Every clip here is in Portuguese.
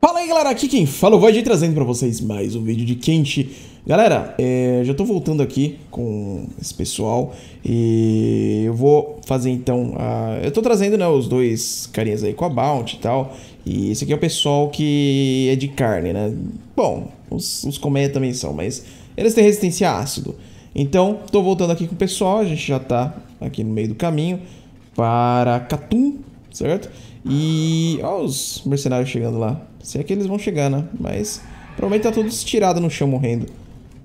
Fala aí galera, aqui quem fala, é o vou trazendo pra vocês mais um vídeo de quente Galera, é, já tô voltando aqui com esse pessoal E eu vou fazer então, a... eu tô trazendo né, os dois carinhas aí com a Bounty e tal E esse aqui é o pessoal que é de carne, né Bom, os, os também são, mas eles têm resistência a ácido Então, tô voltando aqui com o pessoal, a gente já tá aqui no meio do caminho Para Catum, certo? E olha os mercenários chegando lá. Se é que eles vão chegar, né? Mas provavelmente tá todos tirados no chão morrendo.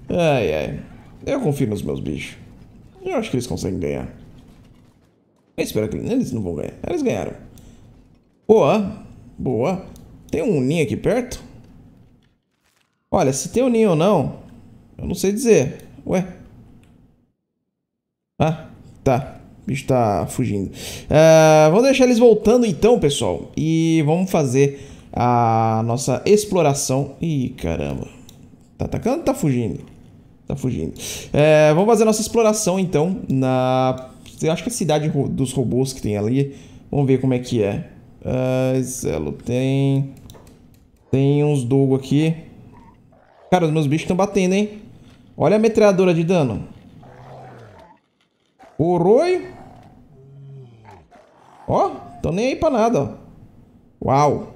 Ai, ai. Eu confio nos meus bichos. Eu acho que eles conseguem ganhar. Eu espero que eles não vão ganhar. Eles ganharam. Boa. Boa. Tem um ninho aqui perto? Olha, se tem um ninho ou não, eu não sei dizer. Ué? Ah, tá bicho tá fugindo. Uh, vou deixar eles voltando então, pessoal. E vamos fazer a nossa exploração. Ih, caramba. Tá atacando tá fugindo? Tá fugindo. Eh, vamos fazer a nossa exploração então na... Eu acho que é a cidade dos robôs que tem ali. Vamos ver como é que é. Uh, Zelo, tem... Tem uns Dogo aqui. Cara, os meus bichos estão batendo, hein? Olha a metralhadora de dano. Oroi. Ó, tão nem aí pra nada, ó. Uau.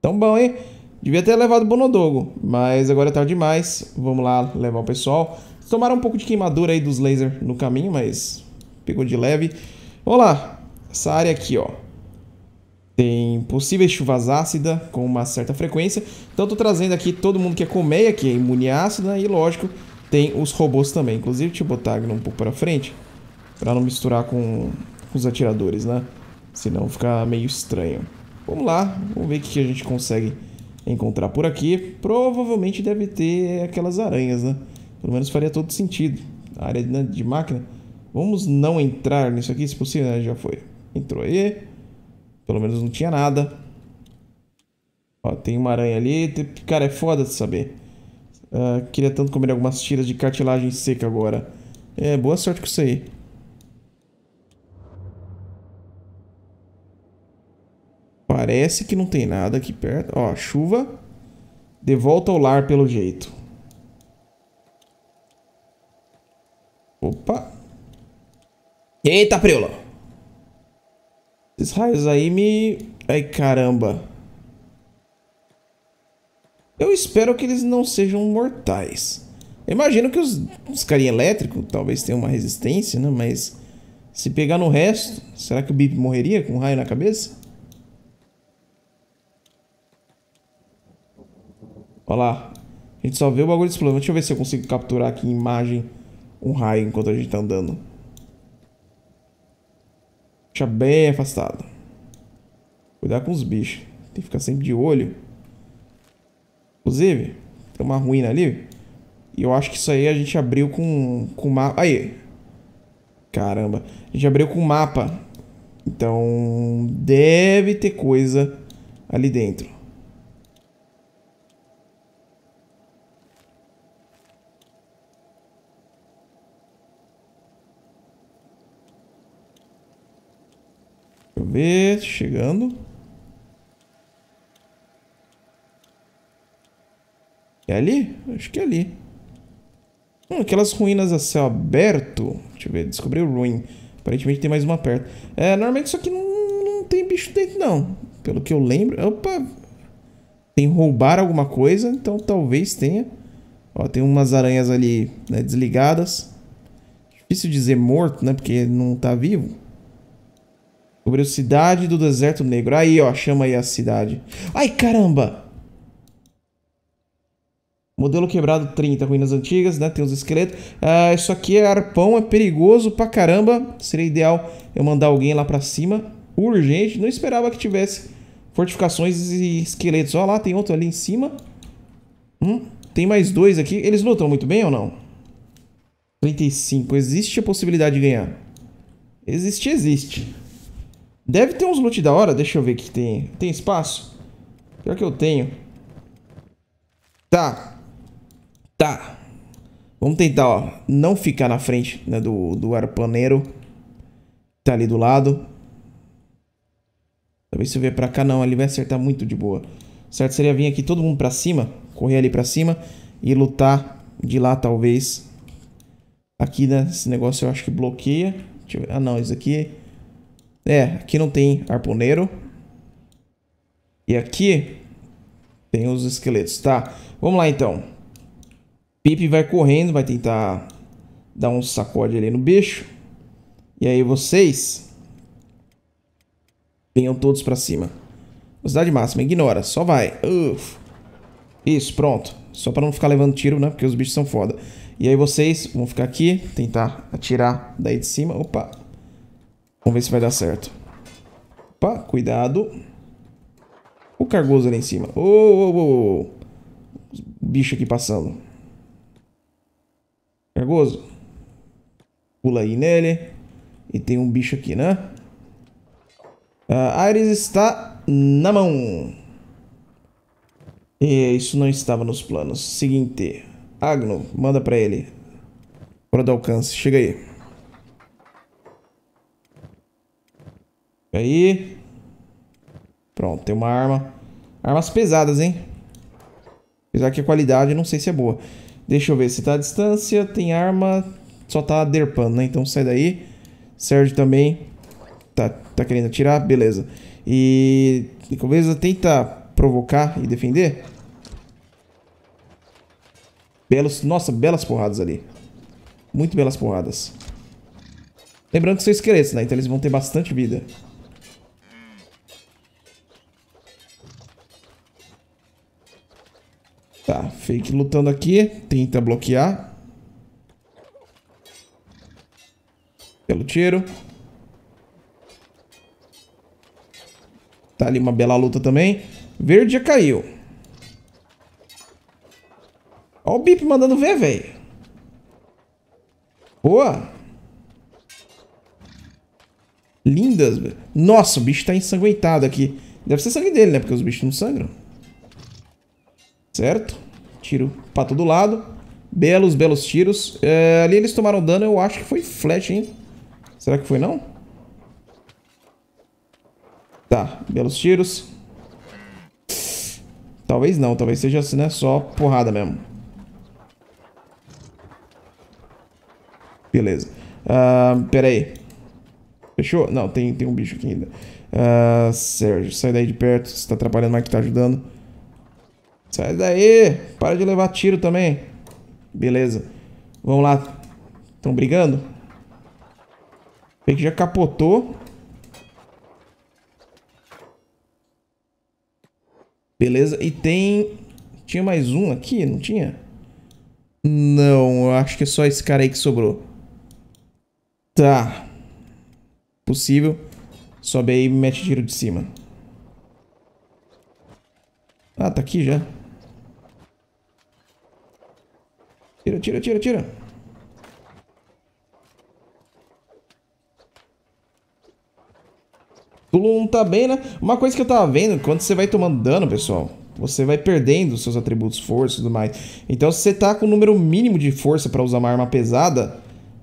Tão bom, hein? Devia ter levado o Bonodogo, mas agora é tarde demais. Vamos lá levar o pessoal. Tomaram um pouco de queimadura aí dos lasers no caminho, mas pegou de leve. Vamos lá. Essa área aqui, ó. Tem possíveis chuvas ácidas com uma certa frequência. Então tô trazendo aqui todo mundo que é colmeia, que é imune ácida. E lógico, tem os robôs também. Inclusive, deixa eu botar a um pouco para frente. para não misturar com com os atiradores, né? Senão fica meio estranho. Vamos lá, vamos ver o que a gente consegue encontrar por aqui. Provavelmente deve ter aquelas aranhas, né? Pelo menos faria todo sentido. A área né, de máquina. Vamos não entrar nisso aqui, se possível, né? Já foi. Entrou aí. Pelo menos não tinha nada. Ó, tem uma aranha ali. Cara, é foda de saber. Uh, queria tanto comer algumas tiras de cartilagem seca agora. É, boa sorte com isso aí. Parece que não tem nada aqui perto. Ó, chuva. De volta ao lar, pelo jeito. Opa. Eita, preula. Esses raios aí me... Ai, caramba. Eu espero que eles não sejam mortais. Eu imagino que os, os carinha elétrico talvez tenham uma resistência, né? Mas se pegar no resto, será que o Bip morreria com um raio na cabeça? Olha lá. A gente só vê o bagulho explodindo. Deixa eu ver se eu consigo capturar aqui em imagem um raio enquanto a gente tá andando. Deixa bem afastado. Cuidar com os bichos. Tem que ficar sempre de olho. Inclusive, tem uma ruína ali. E eu acho que isso aí a gente abriu com, com mapa. Aí! Caramba. A gente abriu com o mapa. Então, deve ter coisa ali dentro. ver, chegando. É ali? Acho que é ali. Hum, aquelas ruínas a céu aberto. Deixa eu ver, descobri o ruim. Aparentemente tem mais uma perto. É, normalmente isso aqui não, não tem bicho dentro, não. Pelo que eu lembro. Opa! Tem roubar alguma coisa, então talvez tenha. Ó, tem umas aranhas ali né, desligadas. Difícil dizer morto, né? Porque não tá vivo. Cobriu cidade do deserto negro. Aí, ó, chama aí a cidade. Ai, caramba! Modelo quebrado 30, ruínas antigas, né? Tem os esqueletos. Ah, isso aqui é arpão, é perigoso pra caramba. Seria ideal eu mandar alguém lá pra cima. Urgente. Não esperava que tivesse fortificações e esqueletos. Ó lá, tem outro ali em cima. Hum, tem mais dois aqui. Eles lutam muito bem ou não? 35. Existe a possibilidade de ganhar. Existe, existe. Deve ter uns loot da hora. Deixa eu ver que tem. Tem espaço? Pior que eu tenho. Tá. Tá. Vamos tentar, ó. Não ficar na frente né, do, do aeroplaneiro. Tá ali do lado. Talvez se eu vier pra cá, não. Ele vai acertar muito de boa. Certo seria vir aqui todo mundo pra cima. Correr ali pra cima. E lutar de lá, talvez. Aqui, né? Esse negócio eu acho que bloqueia. Ah, não. Isso aqui... É, aqui não tem arponeiro E aqui tem os esqueletos, tá? Vamos lá então. Pipe vai correndo, vai tentar dar um sacode ali no bicho. E aí vocês venham todos para cima. Velocidade máxima, ignora, só vai. Uf. Isso, pronto. Só para não ficar levando tiro, né? Porque os bichos são foda. E aí vocês vão ficar aqui, tentar atirar daí de cima. Opa, Vamos ver se vai dar certo. Opa, cuidado. O Cargoso ali em cima. Ô, ô, ô, Bicho aqui passando. Cargoso. Pula aí nele. E tem um bicho aqui, né? A ah, Ares está na mão. E isso não estava nos planos. Seguinte. Agno, manda pra ele. Fora do alcance. Chega aí. Aí. Pronto, tem uma arma. Armas pesadas, hein? Apesar que a qualidade não sei se é boa. Deixa eu ver se tá à distância. Tem arma. Só tá derpando, né? Então sai daí. Sérgio também. Tá, tá querendo atirar? Beleza. E. Beleza, tenta provocar e defender. Belos, nossa, belas porradas ali. Muito belas porradas. Lembrando que são esqueletos, né? Então eles vão ter bastante vida. Tá, fake lutando aqui. Tenta bloquear. Pelo tiro. Tá ali uma bela luta também. Verde já caiu. Ó o Bip mandando ver, velho. Boa. Lindas, velho. Nossa, o bicho tá ensanguentado aqui. Deve ser sangue dele, né? Porque os bichos não sangram. Certo? Tiro pra todo lado. Belos, belos tiros. É, ali eles tomaram dano, eu acho que foi flash, hein? Será que foi não? Tá, belos tiros. Talvez não, talvez seja assim, né? Só porrada mesmo. Beleza. Uh, pera aí. Fechou? Não, tem, tem um bicho aqui ainda. Uh, Sérgio, sai daí de perto. Você tá atrapalhando mais que tá ajudando. Sai daí! Para de levar tiro também. Beleza. Vamos lá. Estão brigando? Vê que já capotou. Beleza. E tem... Tinha mais um aqui, não tinha? Não, eu acho que é só esse cara aí que sobrou. Tá. Possível. Sobe aí e mete tiro de cima. Ah, tá aqui já. Tira, tira, tira, tira. Tulum tá bem, né? Uma coisa que eu tava vendo, quando você vai tomando dano, pessoal, você vai perdendo seus atributos força e tudo mais. Então, se você tá com o número mínimo de força para usar uma arma pesada,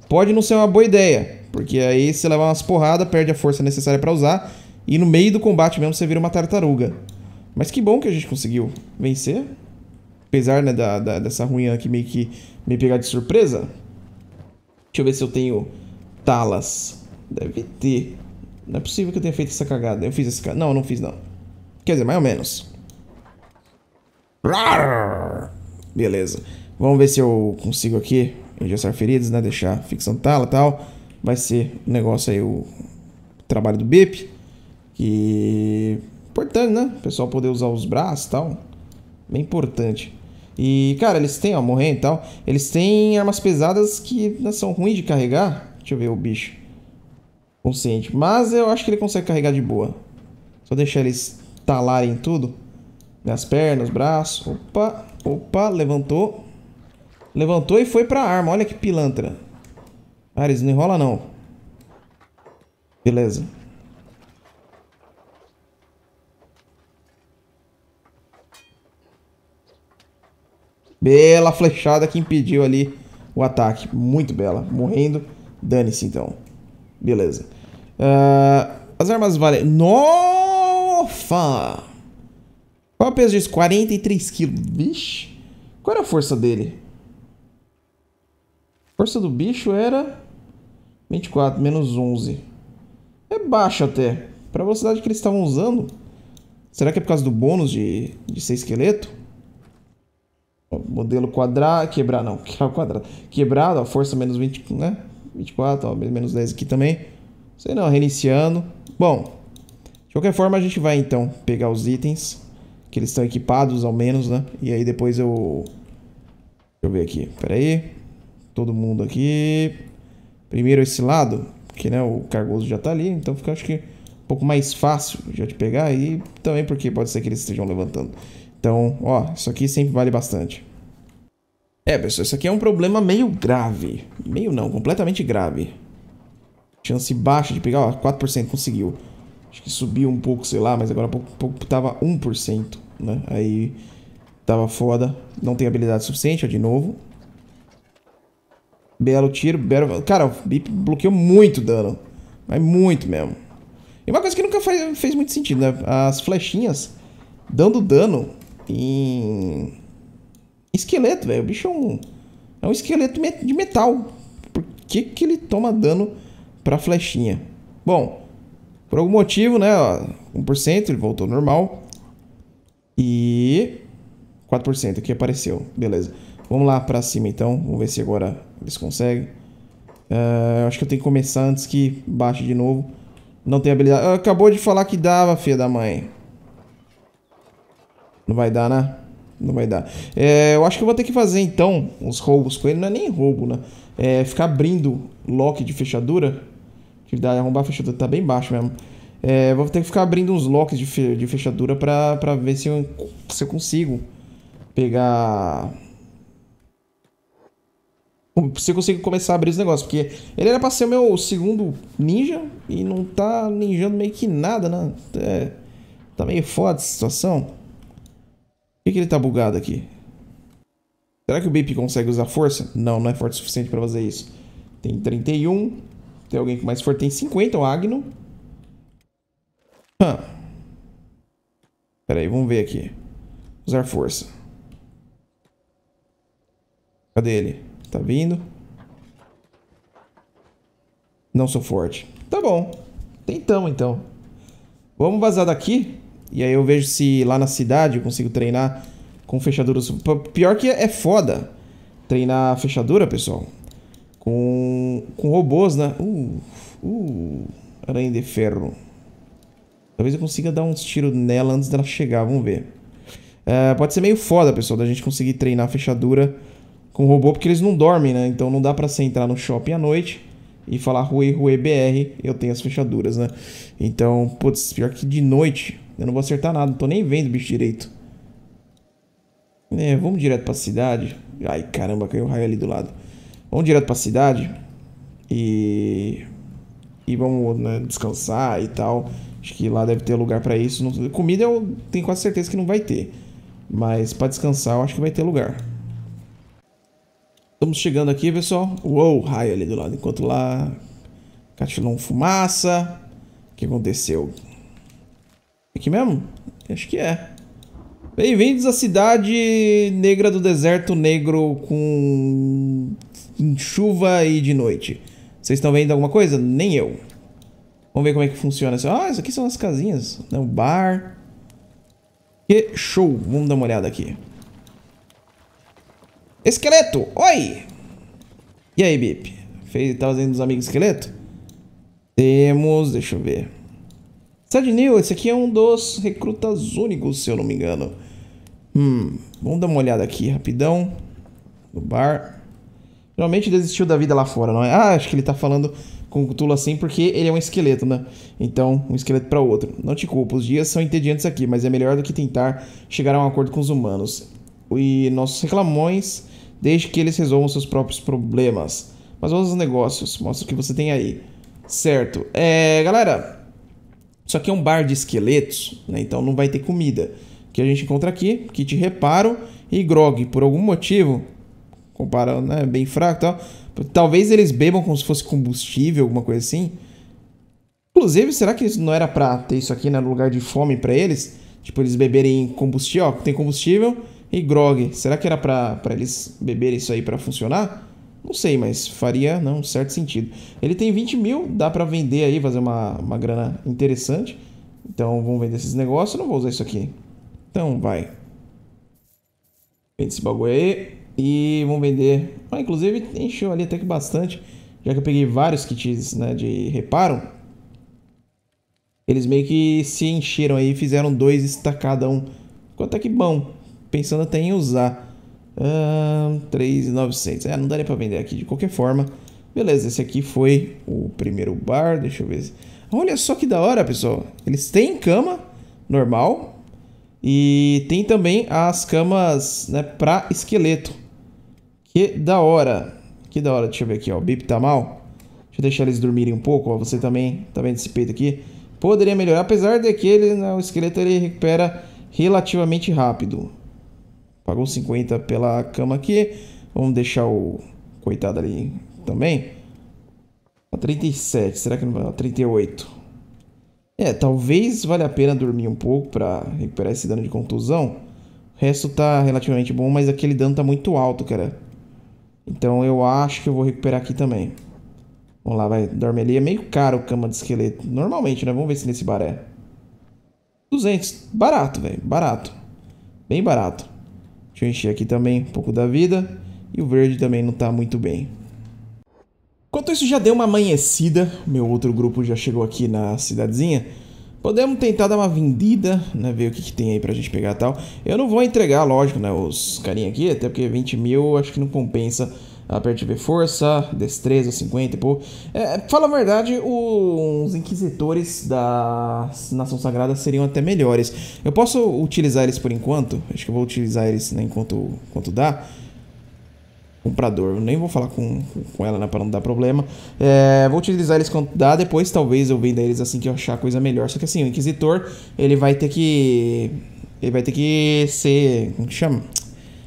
pode não ser uma boa ideia. Porque aí você leva umas porradas, perde a força necessária para usar. E no meio do combate mesmo você vira uma tartaruga. Mas que bom que a gente conseguiu vencer. Apesar né, da, da dessa ruim aqui meio que me pegar de surpresa. Deixa eu ver se eu tenho talas. Deve ter. Não é possível que eu tenha feito essa cagada. Eu fiz essa cagada. Não, eu não fiz não. Quer dizer, mais ou menos. Beleza. Vamos ver se eu consigo aqui engessar feridas, né? Deixar fixando tala e tal. Vai ser um negócio aí, o trabalho do BIP. Que... Importante, né? O pessoal poder usar os braços e tal. Bem importante. E, cara, eles têm, ó, morrer e tal. Eles têm armas pesadas que né, são ruins de carregar. Deixa eu ver o bicho. Consciente. Mas eu acho que ele consegue carregar de boa. Só deixar eles talarem tudo. Minhas pernas, braços. Opa, opa, levantou. Levantou e foi pra arma. Olha que pilantra. Ah, eles não enrola não. Beleza. Bela flechada que impediu ali o ataque. Muito bela. Morrendo. Dane-se então. Beleza. Uh, as armas valem. Nossa! Qual é o peso disso? 43 quilos. Vixe. Qual era a força dele? A força do bicho era 24, menos 11. É baixo até. Para a velocidade que eles estavam usando. Será que é por causa do bônus de, de ser esqueleto? modelo quadrado, quebrar não, quadrado, quebrado, ó, força menos 20, né? 24, ó, menos 10 aqui também. Sei não, reiniciando. Bom, de qualquer forma a gente vai então pegar os itens que eles estão equipados ao menos, né? E aí depois eu Deixa eu ver aqui. Pera aí. Todo mundo aqui. Primeiro esse lado, que né, o cargoso já tá ali, então fica acho que um pouco mais fácil já de pegar e também porque pode ser que eles estejam levantando. Então, ó, isso aqui sempre vale bastante. É, pessoal, isso aqui é um problema meio grave. Meio não, completamente grave. Chance baixa de pegar, ó, 4% conseguiu. Acho que subiu um pouco, sei lá, mas agora pouco, pouco tava 1%, né? Aí tava foda. Não tem habilidade suficiente, ó, de novo. Belo tiro, belo... Cara, o Bip bloqueou muito dano. Mas muito mesmo. E uma coisa que nunca faz, fez muito sentido, né? As flechinhas dando dano tem esqueleto, velho. O bicho é um, é um esqueleto de metal. Por que, que ele toma dano pra flechinha? Bom, por algum motivo, né? Ó, 1% ele voltou normal. E 4% aqui apareceu. Beleza. Vamos lá pra cima então. Vamos ver se agora eles conseguem. Uh, acho que eu tenho que começar antes que baixe de novo. Não tem habilidade. Acabou de falar que dava, filha da mãe. Não vai dar, né? Não vai dar. É, eu acho que eu vou ter que fazer então os roubos com ele. Não é nem roubo, né? É, ficar abrindo lock de fechadura. Atividade arrombar a fechadura tá bem baixo mesmo. É, vou ter que ficar abrindo uns locks de, fe de fechadura pra, pra ver se eu, se eu consigo pegar. Se eu consigo começar a abrir os negócios. Porque ele era pra ser o meu segundo ninja e não tá ninjando meio que nada, né? É, tá meio foda a situação que, que ele tá bugado aqui? Será que o Bip consegue usar força? Não, não é forte o suficiente para fazer isso. Tem 31. Tem alguém com mais força, Tem 50, o Agno. Hum. Pera aí, vamos ver aqui. Usar força. Cadê ele? Tá vindo. Não sou forte. Tá bom. Tentamos, então. Vamos vazar daqui. E aí eu vejo se lá na cidade eu consigo treinar com fechadura. Pior que é foda treinar fechadura, pessoal. Com, com robôs, né? Uh, uh, aranha de ferro. Talvez eu consiga dar uns tiros nela antes dela chegar, vamos ver. Uh, pode ser meio foda, pessoal, da gente conseguir treinar fechadura com robô, porque eles não dormem, né? Então não dá pra você entrar no shopping à noite e falar Rue Rue BR, eu tenho as fechaduras, né? Então, putz, pior que de noite eu não vou acertar nada, não tô nem vendo o bicho direito. É, vamos direto pra cidade. Ai, caramba, caiu o um raio ali do lado. Vamos direto pra cidade. E... E vamos né, descansar e tal. Acho que lá deve ter lugar para isso. Comida eu tenho quase certeza que não vai ter. Mas para descansar eu acho que vai ter lugar. Estamos chegando aqui, pessoal. Uou, raio ali do lado. Enquanto lá... Catilão fumaça. O que aconteceu? Aqui mesmo? Acho que é. Bem-vindos à cidade negra do deserto negro com chuva e de noite. Vocês estão vendo alguma coisa? Nem eu. Vamos ver como é que funciona. Ah, isso aqui são as casinhas. Né? O bar. Que show. Vamos dar uma olhada aqui. Esqueleto! Oi! E aí, Bip? Fez, tá fazendo os amigos esqueleto? Temos... Deixa eu ver. New, esse aqui é um dos recrutas únicos, se eu não me engano. Hum, vamos dar uma olhada aqui, rapidão. No bar. Realmente desistiu da vida lá fora, não é? Ah, acho que ele tá falando com o Cthulhu assim porque ele é um esqueleto, né? Então, um esqueleto para outro. Não te culpo, os dias são entediantes aqui, mas é melhor do que tentar chegar a um acordo com os humanos. E nossos reclamões, desde que eles resolvam seus próprios problemas. Mas vamos aos negócios, mostra o que você tem aí. Certo. É, galera, isso aqui é um bar de esqueletos, né? então não vai ter comida. O que a gente encontra aqui, kit reparo e grog. Por algum motivo, comparando, né? Bem fraco e tal. Talvez eles bebam como se fosse combustível, alguma coisa assim. Inclusive, será que não era pra ter isso aqui né, no lugar de fome para eles? Tipo, eles beberem combustível, ó, tem combustível e grog. Será que era pra, pra eles beberem isso aí para funcionar? Não sei, mas faria não, um certo sentido. Ele tem 20 mil, dá para vender aí, fazer uma, uma grana interessante. Então vamos vender esses negócios, não vou usar isso aqui. Então vai. Vende esse bagulho aí e vamos vender. Ah, inclusive encheu ali até que bastante, já que eu peguei vários kits né, de reparo. Eles meio que se encheram aí, fizeram dois estacadão. Ficou até que bom, pensando até em usar. 3,900. Ah, é, não daria para vender aqui de qualquer forma. Beleza, esse aqui foi o primeiro bar. Deixa eu ver. Olha só que da hora, pessoal. Eles têm cama normal. E tem também as camas né, para esqueleto. Que da hora. Que da hora. Deixa eu ver aqui, ó. O bip tá mal. Deixa eu deixar eles dormirem um pouco. Ó. Você também tá vendo esse peito aqui. Poderia melhorar, apesar de que ele, né, o esqueleto ele recupera relativamente rápido. Pagou 50 pela cama aqui. Vamos deixar o coitado ali também. A 37, será que não vai? 38. É, talvez valha a pena dormir um pouco para recuperar esse dano de contusão. O resto tá relativamente bom, mas aquele dano tá muito alto, cara. Então eu acho que eu vou recuperar aqui também. Vamos lá, vai. Dorme ali. É meio caro cama de esqueleto. Normalmente, né? Vamos ver se nesse baré. 200. Barato, velho. Barato. Bem barato. Deixa eu encher aqui também um pouco da vida. E o verde também não está muito bem. Enquanto isso já deu uma amanhecida, meu outro grupo já chegou aqui na cidadezinha. Podemos tentar dar uma vendida, né? Ver o que, que tem aí pra gente pegar tal. Eu não vou entregar, lógico, né? Os carinha aqui, até porque 20 mil acho que não compensa Aperte ver força, destreza, 50 e pô. É, fala a verdade, os inquisitores da Nação Sagrada seriam até melhores. Eu posso utilizar eles por enquanto? Acho que eu vou utilizar eles né, enquanto, enquanto dá comprador. Eu nem vou falar com, com ela, né? Pra não dar problema. É, vou utilizar eles quando dá. Depois, talvez, eu venda eles assim que eu achar coisa melhor. Só que assim, o Inquisitor, ele vai ter que... Ele vai ter que ser... Como que chama?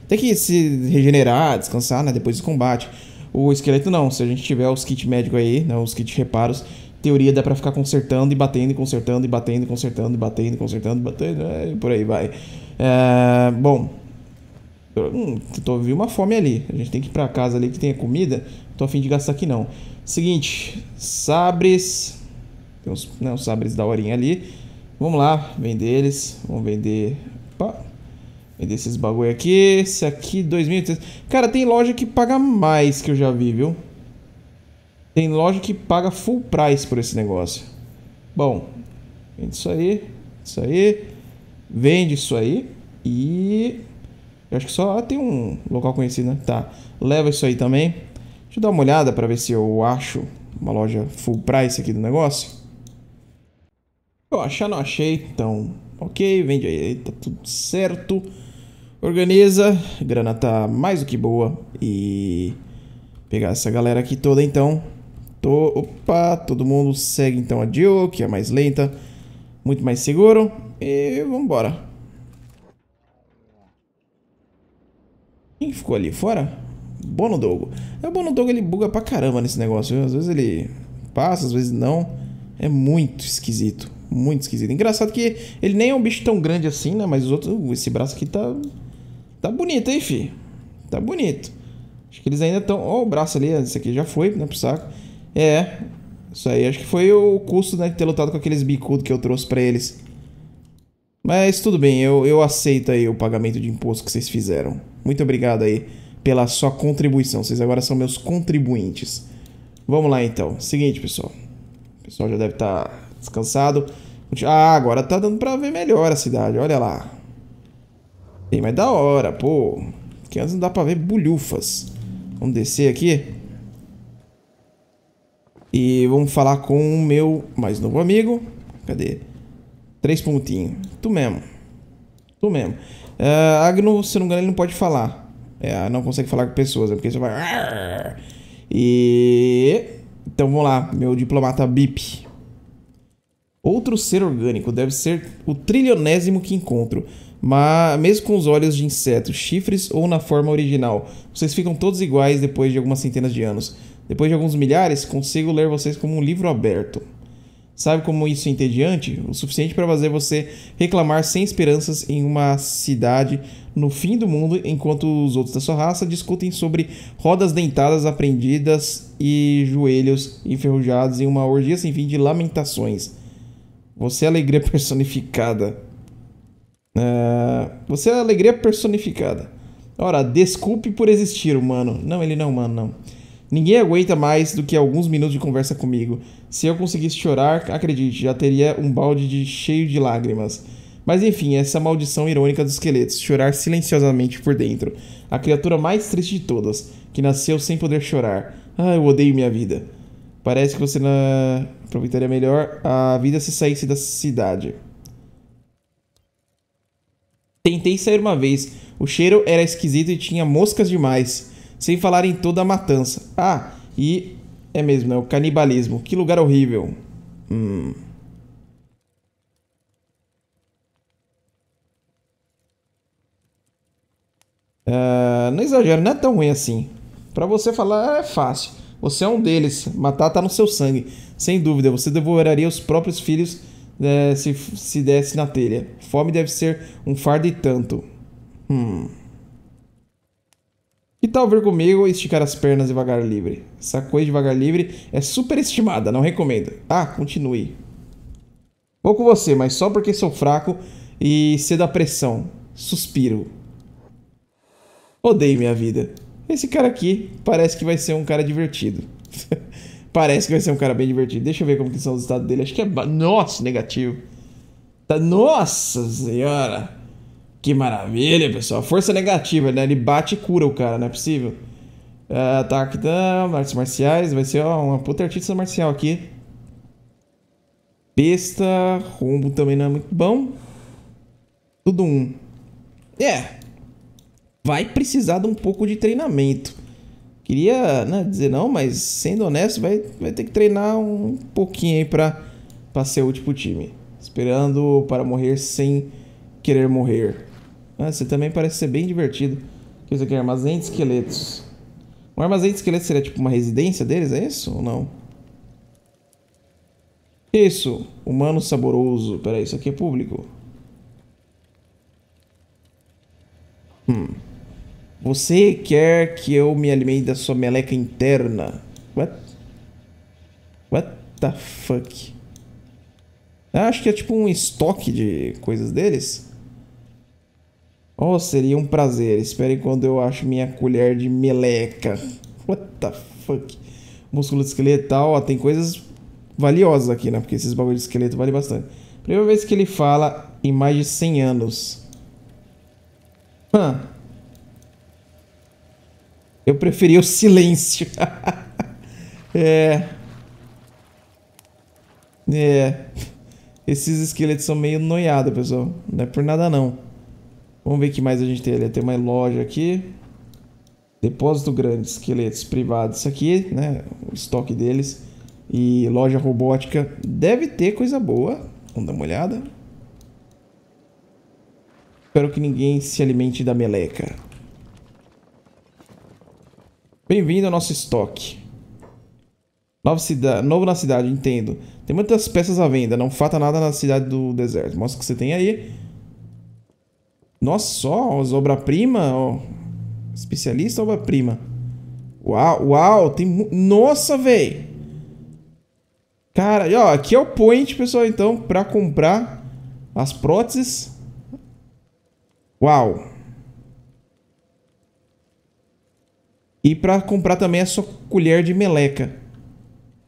Tem que se regenerar, descansar, né? Depois do combate. O esqueleto não. Se a gente tiver os kits médicos aí, né? Os kits reparos, teoria dá pra ficar consertando e batendo, e consertando, e batendo, e consertando, e batendo, e consertando, e batendo, é, por aí vai. É, bom. hum, tô vi uma fome ali. A gente tem que ir pra casa ali que tenha comida. Tô afim de gastar aqui não. Seguinte, sabres. Tem uns, né, uns sabres da horinha ali. Vamos lá, vender eles. Vamos vender. Opa. Vender esses bagulho aqui. Esse aqui, 2.800. Cara, tem loja que paga mais que eu já vi, viu? Tem loja que paga full price por esse negócio. Bom, vende isso aí. Isso aí. Vende isso aí. E... Eu acho que só tem um local conhecido, né? Tá. Leva isso aí também. Deixa eu dar uma olhada para ver se eu acho uma loja full price aqui do negócio. Eu achar não achei, então... Ok, vende aí. Tá tudo certo. Organiza, grana tá mais do que boa. E pegar essa galera aqui toda então. Tô, opa, todo mundo segue então a Jill, que é mais lenta, muito mais seguro. E vambora. Quem ficou ali fora? Bono Dogo. É o Bono Dogo, ele buga pra caramba nesse negócio. Às vezes ele passa, às vezes não. É muito esquisito. Muito esquisito. Engraçado que ele nem é um bicho tão grande assim, né? Mas os outros. Esse braço aqui tá Tá bonito, hein, fi? Tá bonito. Acho que eles ainda estão. Ó, oh, o braço ali, esse aqui já foi, né, pro saco. É. Isso aí, acho que foi o custo, né, de ter lutado com aqueles bicudos que eu trouxe para eles. Mas tudo bem, eu, eu aceito aí o pagamento de imposto que vocês fizeram. Muito obrigado aí pela sua contribuição. Vocês agora são meus contribuintes. Vamos lá então. Seguinte, pessoal. O pessoal já deve estar tá descansado. Ah, agora tá dando para ver melhor a cidade. Olha lá. Bem mais da hora, pô. Que antes não dá pra ver bulhufas. Vamos descer aqui. E vamos falar com o meu mais novo amigo. Cadê? Três pontinhos. Tu mesmo. Tu mesmo. Uh, Agno, se não me engano, ele não pode falar. É, não consegue falar com pessoas, é porque você vai... E... Então vamos lá, meu diplomata Bip. Outro ser orgânico deve ser o trilionésimo que encontro mas mesmo com os olhos de inseto, chifres ou na forma original, vocês ficam todos iguais depois de algumas centenas de anos. Depois de alguns milhares, consigo ler vocês como um livro aberto. Sabe como isso é entediante? O suficiente para fazer você reclamar sem esperanças em uma cidade no fim do mundo, enquanto os outros da sua raça discutem sobre rodas dentadas aprendidas e joelhos enferrujados em uma orgia sem fim de lamentações. Você é alegria personificada. É, você é a alegria personificada. Ora, desculpe por existir, humano. Não, ele não, é mano, não. Ninguém aguenta mais do que alguns minutos de conversa comigo. Se eu conseguisse chorar, acredite, já teria um balde de, cheio de lágrimas. Mas enfim, essa maldição irônica dos esqueletos, chorar silenciosamente por dentro. A criatura mais triste de todas, que nasceu sem poder chorar. Ah, eu odeio minha vida. Parece que você na... aproveitaria é melhor a vida se saísse da cidade. Tentei sair uma vez. O cheiro era esquisito e tinha moscas demais. Sem falar em toda a matança. Ah, e. É mesmo, né? O canibalismo. Que lugar horrível. Hum. Uh, não exagero, não é tão ruim assim. Para você falar é fácil. Você é um deles. Matar tá no seu sangue. Sem dúvida, você devoraria os próprios filhos é, se, se desse na telha. Fome deve ser um fardo e tanto. Hum. Que tal vir comigo e esticar as pernas devagar livre? Essa coisa devagar livre é superestimada, não recomendo. Ah, continue. Vou com você, mas só porque sou fraco e cedo a pressão. Suspiro. Odeio minha vida. Esse cara aqui parece que vai ser um cara divertido. Parece que vai ser um cara bem divertido. Deixa eu ver como que são os estados dele. Acho que é. Nossa, negativo. Tá... Nossa senhora! Que maravilha, pessoal. Força negativa, né? Ele bate e cura o cara, não é possível. É, ataque da artes marciais. Vai ser ó, uma puta artista marcial aqui. Besta. Rombo também não é muito bom. Tudo um. É. Vai precisar de um pouco de treinamento queria né, dizer não, mas sendo honesto, vai, vai ter que treinar um pouquinho aí pra, ser o último time. Esperando para morrer sem querer morrer. Ah, você também parece ser bem divertido. O que você é quer? Armazém de esqueletos. Um armazém de esqueletos seria tipo uma residência deles, é isso ou não? Isso, humano saboroso. Peraí, isso aqui é público? Hum. Você quer que eu me alimente da sua meleca interna? What? What the fuck? Eu acho que é tipo um estoque de coisas deles. Oh, seria um prazer. Espere quando eu acho minha colher de meleca. What the fuck? Músculo esqueletal. tal. Ó, tem coisas valiosas aqui, né? Porque esses bagulhos de esqueleto vale bastante. Primeira vez que ele fala em mais de 100 anos. Hã? Huh. Eu preferia o silêncio. é. É. Esses esqueletos são meio noiados, pessoal. Não é por nada, não. Vamos ver o que mais a gente tem ali. Tem uma loja aqui. Depósito grande, esqueletos privados. Isso aqui, né? O estoque deles. E loja robótica. Deve ter coisa boa. Vamos dar uma olhada. Espero que ninguém se alimente da meleca. Bem-vindo ao nosso estoque. Nova cidade, Novo na cidade, entendo. Tem muitas peças à venda, não falta nada na cidade do deserto. Mostra o que você tem aí. Nossa, só as obra-prima, Especialista obra-prima. Uau, uau, tem... Nossa, velho! Cara, ó, aqui é o point, pessoal, então, pra comprar as próteses. Uau! E para comprar também a é sua colher de meleca.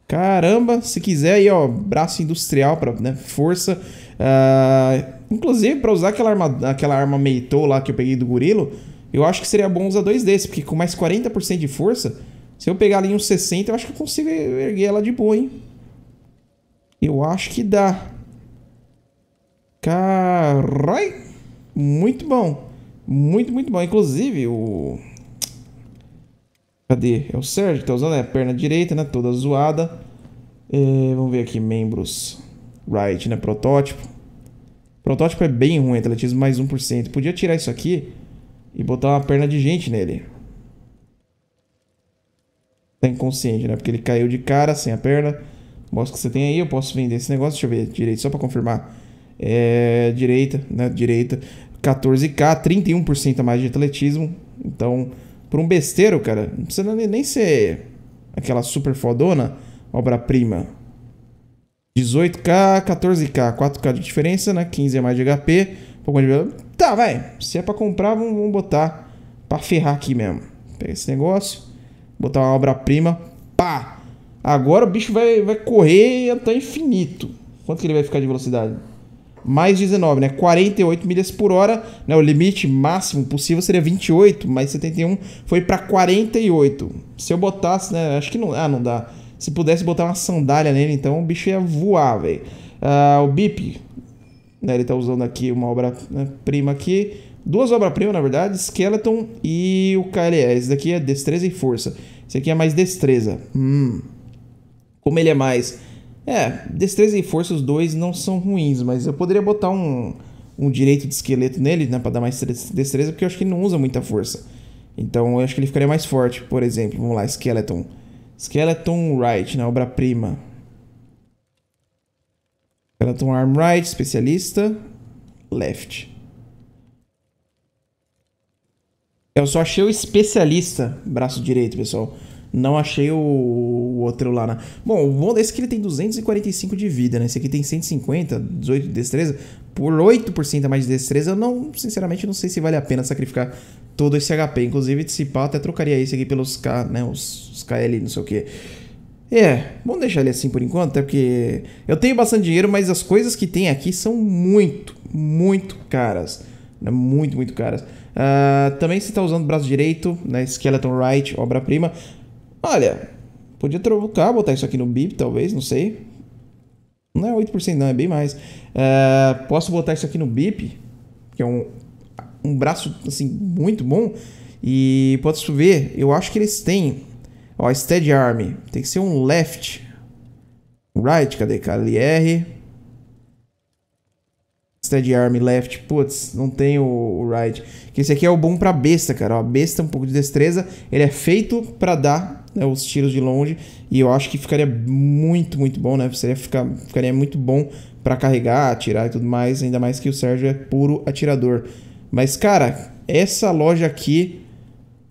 Caramba, se quiser aí, ó, braço industrial para né, força. Uh, inclusive, para usar aquela arma, aquela arma Meitou lá que eu peguei do gorilo, eu acho que seria bom usar dois desses, porque com mais 40% de força, se eu pegar ali uns 60, eu acho que eu consigo erguer ela de boa, hein? Eu acho que dá. Carai! Muito bom. Muito, muito bom. Inclusive, o Cadê? É o Sérgio que tá usando, é né? a perna direita, né? Toda zoada. É, vamos ver aqui, membros. Right, né? Protótipo. Protótipo é bem ruim, atletismo mais 1%. Podia tirar isso aqui e botar uma perna de gente nele. Tá inconsciente, né? Porque ele caiu de cara sem a perna. Mostra o que você tem aí, eu posso vender esse negócio. Deixa eu ver direito, só pra confirmar. É, direita, né? Direita. 14k, 31% a mais de atletismo. Então, por um besteiro, cara. Não precisa nem ser aquela super fodona obra-prima. 18k, 14k, 4k de diferença, né? 15 é mais de HP. Pouco de... Tá, vai. Se é pra comprar, vamos, vamos botar pra ferrar aqui mesmo. Pega esse negócio, botar uma obra-prima. Pá! Agora o bicho vai, vai correr até infinito. Quanto que ele vai ficar de velocidade? mais 19, né? 48 milhas por hora, né? O limite máximo possível seria 28, mas 71 foi para 48. Se eu botasse, né? Acho que não, ah, não dá. Se pudesse botar uma sandália nele, então o bicho ia voar, velho. Uh, o Bip, né? Ele tá usando aqui uma obra né, prima aqui, duas obras prima na verdade, Skeleton e o KLE. Esse daqui é destreza e força. Esse aqui é mais destreza. Hum. Como ele é mais é, destreza e força, os dois não são ruins, mas eu poderia botar um, um direito de esqueleto nele, né? Pra dar mais destreza, porque eu acho que ele não usa muita força. Então eu acho que ele ficaria mais forte, por exemplo. Vamos lá, Skeleton. Skeleton Right, né? Obra-prima. Skeleton Arm Right, especialista. Left. Eu só achei o especialista braço direito, pessoal. Não achei o, o outro lá, né? Bom, o bom desse é que ele tem 245 de vida, né? Esse aqui tem 150, 18 de destreza. Por 8% a mais de destreza, eu não, sinceramente, não sei se vale a pena sacrificar todo esse HP. Inclusive, se pá, até trocaria esse aqui pelos K, né? Os, os KL, não sei o que. É, vamos deixar ele assim por enquanto, até porque eu tenho bastante dinheiro, mas as coisas que tem aqui são muito, muito caras. Né? Muito, muito caras. Uh, também se está usando braço direito, né? Skeleton Right, obra-prima. Olha, podia trocar, botar isso aqui no BIP, talvez, não sei. Não é 8%, não, é bem mais. É, posso botar isso aqui no BIP, que é um, um braço assim, muito bom. E posso ver, eu acho que eles têm. Ó, Steady Arm. Tem que ser um left. Right, cadê? KLR. Steady Arm left. Putz, não tem o, o right. Que esse aqui é o bom pra besta, cara. Ó, besta, é um pouco de destreza. Ele é feito pra dar né, os tiros de longe. E eu acho que ficaria muito, muito bom, né? Seria ficar, ficaria muito bom para carregar, atirar e tudo mais. Ainda mais que o Sérgio é puro atirador. Mas, cara, essa loja aqui,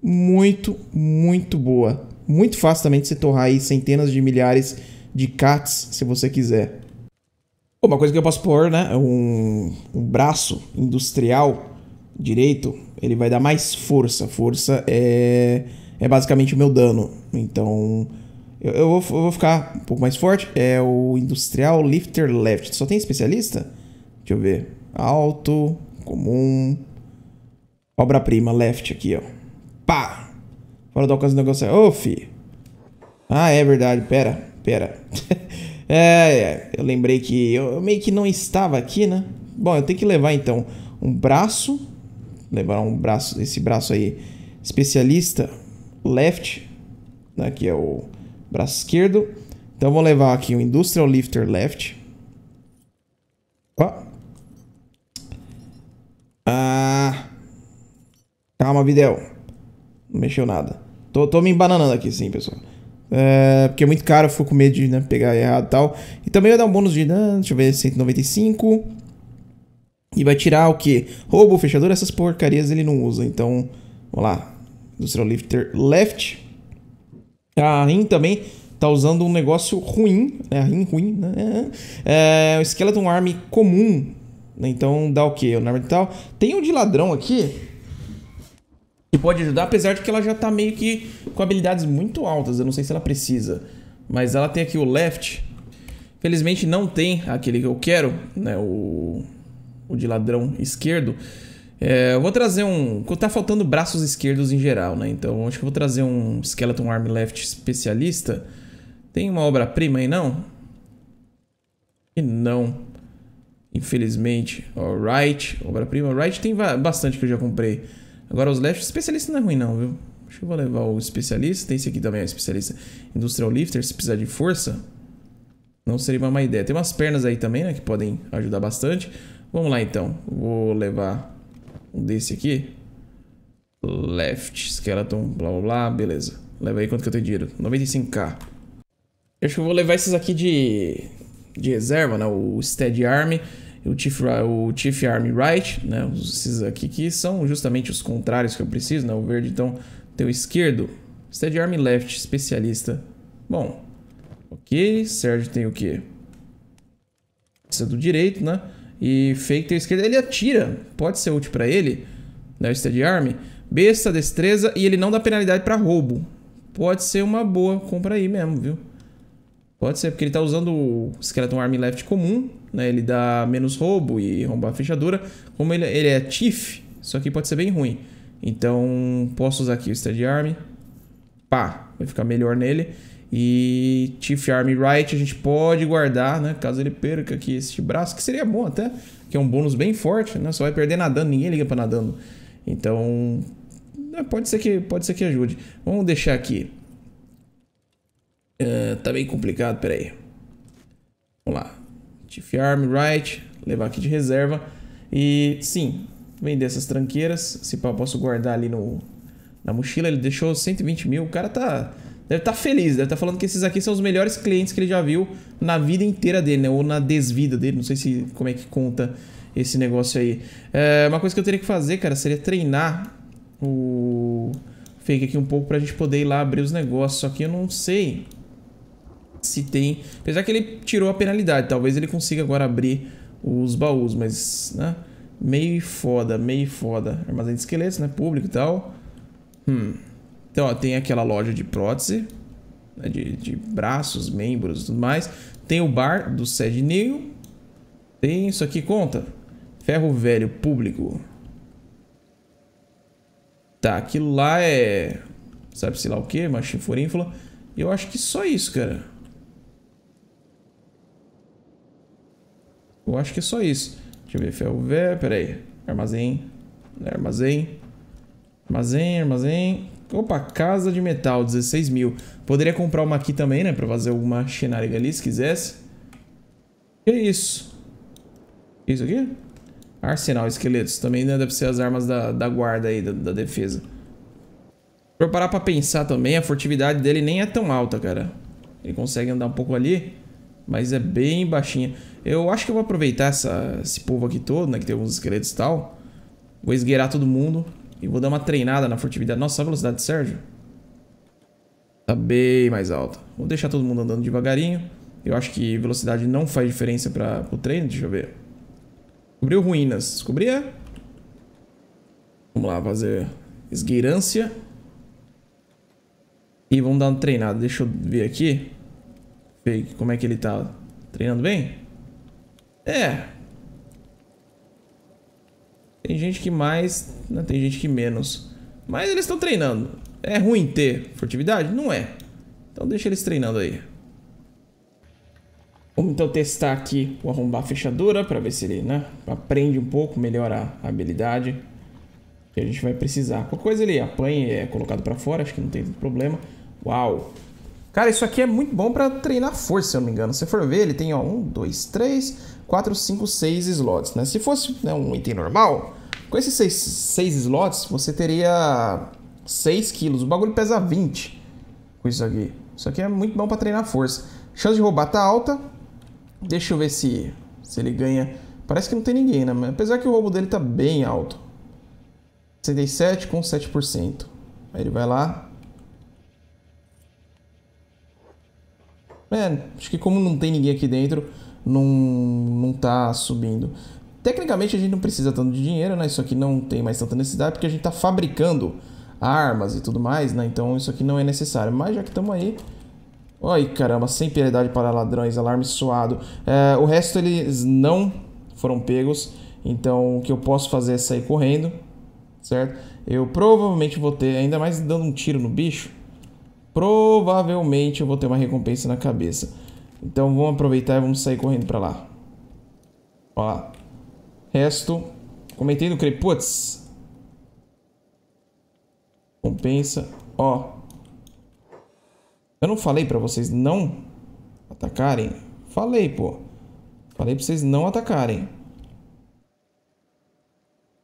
muito, muito boa. Muito fácil também de você torrar aí centenas de milhares de cats, se você quiser. Uma coisa que eu posso pôr, né? É um, um braço industrial direito, ele vai dar mais força. Força é é basicamente o meu dano. Então, eu, eu, vou, eu, vou, ficar um pouco mais forte. É o Industrial Lifter Left. Só tem especialista? Deixa eu ver. Alto, comum. Obra-prima, left aqui, ó. Pá! Fora do alcance do negócio. Ô, oh, fi. Ah, é verdade. Pera, pera. é, é, eu lembrei que eu, eu meio que não estava aqui, né? Bom, eu tenho que levar, então, um braço. Levar um braço, esse braço aí. Especialista left, né, que é o braço esquerdo. Então vou levar aqui o Industrial Lifter left. Opa. Ah. Calma, Videl. Não mexeu nada. Tô, tô me embananando aqui, sim, pessoal. É, porque é muito caro, eu fico com medo de né, pegar errado e tal. E também vai dar um bônus de, né, deixa eu ver, 195. E vai tirar o que? Roubo, fechador, essas porcarias ele não usa. Então, vamos lá. Industrial Lifter Left. A RIM também tá usando um negócio ruim, né? A RIM ruim, né? É, o Skeleton Arm comum, né? Então dá o quê? O Norman tal. Tem um de ladrão aqui que pode ajudar, apesar de que ela já tá meio que com habilidades muito altas. Eu não sei se ela precisa, mas ela tem aqui o Left. Felizmente não tem aquele que eu quero, né? O, o de ladrão esquerdo. É, eu vou trazer um. Tá faltando braços esquerdos em geral, né? Então acho que eu vou trazer um Skeleton Arm Left especialista. Tem uma obra-prima aí, não? E não. Infelizmente. Alright. Obra-prima. right tem bastante que eu já comprei. Agora os left especialista não é ruim, não, viu? Acho que eu vou levar o especialista. Tem esse aqui também, é especialista. Industrial Lifter, se precisar de força. Não seria uma má ideia. Tem umas pernas aí também, né? Que podem ajudar bastante. Vamos lá então. Vou levar desse aqui. Left, skeleton, blá blá blá, beleza. Leva aí quanto que eu tenho dinheiro? 95k. Eu acho que eu vou levar esses aqui de, de reserva, né? O Steady Army o Chief, o Chief Army Right, né? Esses aqui que são justamente os contrários que eu preciso, né? O verde, então, tem o esquerdo. Steady Army Left, especialista. Bom, ok. Sérgio tem o quê? Precisa do direito, né? E Fake tem esquerda. Ele atira. Pode ser útil para ele. Da Steady Army. Besta, destreza. E ele não dá penalidade para roubo. Pode ser uma boa compra aí mesmo, viu? Pode ser, porque ele tá usando o Skeleton Army Left comum, né? Ele dá menos roubo e rombar a fechadura. Como ele, ele é Tiff, isso aqui pode ser bem ruim. Então, posso usar aqui o Steady Army. Pá, vai ficar melhor nele. E Chief Army Wright a gente pode guardar, né? Caso ele perca aqui este braço, que seria bom até, que é um bônus bem forte, né? Só vai perder nadando, ninguém liga para nadando. Então, né, pode ser que pode ser que ajude. Vamos deixar aqui. Uh, tá bem complicado, peraí. Vamos lá. Chief Army Wright, levar aqui de reserva. E sim, vender essas tranqueiras. Se eu posso guardar ali no, na mochila. Ele deixou 120 mil. O cara tá Deve estar tá feliz, deve estar tá falando que esses aqui são os melhores clientes que ele já viu na vida inteira dele, né? Ou na desvida dele, não sei se como é que conta esse negócio aí. É, uma coisa que eu teria que fazer, cara, seria treinar o fake aqui um pouco pra gente poder ir lá abrir os negócios. Só que eu não sei se tem... Apesar que ele tirou a penalidade, talvez ele consiga agora abrir os baús, mas... Né? Meio foda, meio foda. Armazém de esqueletos, né? Público e tal. Hum... Então, ó, tem aquela loja de prótese, né, de, de, braços, membros e tudo mais. Tem o bar do Sede Tem isso aqui, conta. Ferro velho público. Tá, aquilo lá é... Sabe-se lá o que, machiforínfula. Eu acho que só isso, cara. Eu acho que é só isso. Deixa eu ver, ferro velho, peraí. Armazém, armazém, armazém, armazém. Opa, Casa de Metal, 16 mil. Poderia comprar uma aqui também, né? Pra fazer alguma xenariga ali, se quisesse. Que isso? Isso aqui? Arsenal, esqueletos. Também né, deve ser as armas da, da guarda aí, da, da defesa. preparar eu parar pra pensar também, a furtividade dele nem é tão alta, cara. Ele consegue andar um pouco ali, mas é bem baixinha. Eu acho que eu vou aproveitar essa, esse povo aqui todo, né? Que tem alguns esqueletos e tal. Vou esgueirar todo mundo. E vou dar uma treinada na furtividade. Nossa, a velocidade de Sérgio tá bem mais alta. Vou deixar todo mundo andando devagarinho. Eu acho que velocidade não faz diferença para o treino. Deixa eu ver. Descobriu ruínas. descobriu Vamos lá, fazer esgueirância. E vamos dar uma treinada. Deixa eu ver aqui. Fake, como é que ele tá. Treinando bem? É, tem gente que mais, né? tem gente que menos. Mas eles estão treinando. É ruim ter furtividade? Não é. Então deixa eles treinando aí. Vamos então testar aqui o arrombar a fechadura para ver se ele né, aprende um pouco, melhora a habilidade que a gente vai precisar. Qualquer coisa ele apanha e é colocado para fora, acho que não tem problema. Uau! Cara, isso aqui é muito bom para treinar força, se eu não me engano. Se for ver, ele tem ó, 1, 2, 3, 4, 5, 6 slots. Né? Se fosse né, um item normal, com esses 6 seis, seis slots, você teria 6 quilos. O bagulho pesa 20 com isso aqui. Isso aqui é muito bom para treinar força. Chance de roubar tá alta. Deixa eu ver se, se ele ganha. Parece que não tem ninguém, né? Apesar que o roubo dele tá bem alto. 67 com 7%. Aí ele vai lá. É, acho que como não tem ninguém aqui dentro, não, não tá subindo. Tecnicamente a gente não precisa tanto de dinheiro, né? Isso aqui não tem mais tanta necessidade porque a gente está fabricando armas e tudo mais, né? Então isso aqui não é necessário. Mas já que estamos aí... Ai, caramba, sem piedade para ladrões, alarme suado. É, o resto eles não foram pegos, então o que eu posso fazer é sair correndo, certo? Eu provavelmente vou ter, ainda mais dando um tiro no bicho, provavelmente eu vou ter uma recompensa na cabeça. Então vamos aproveitar e vamos sair correndo para lá. Ó lá. Resto. Comentei no Creputz. Compensa. Ó. Eu não falei pra vocês não atacarem? Falei, pô. Falei pra vocês não atacarem.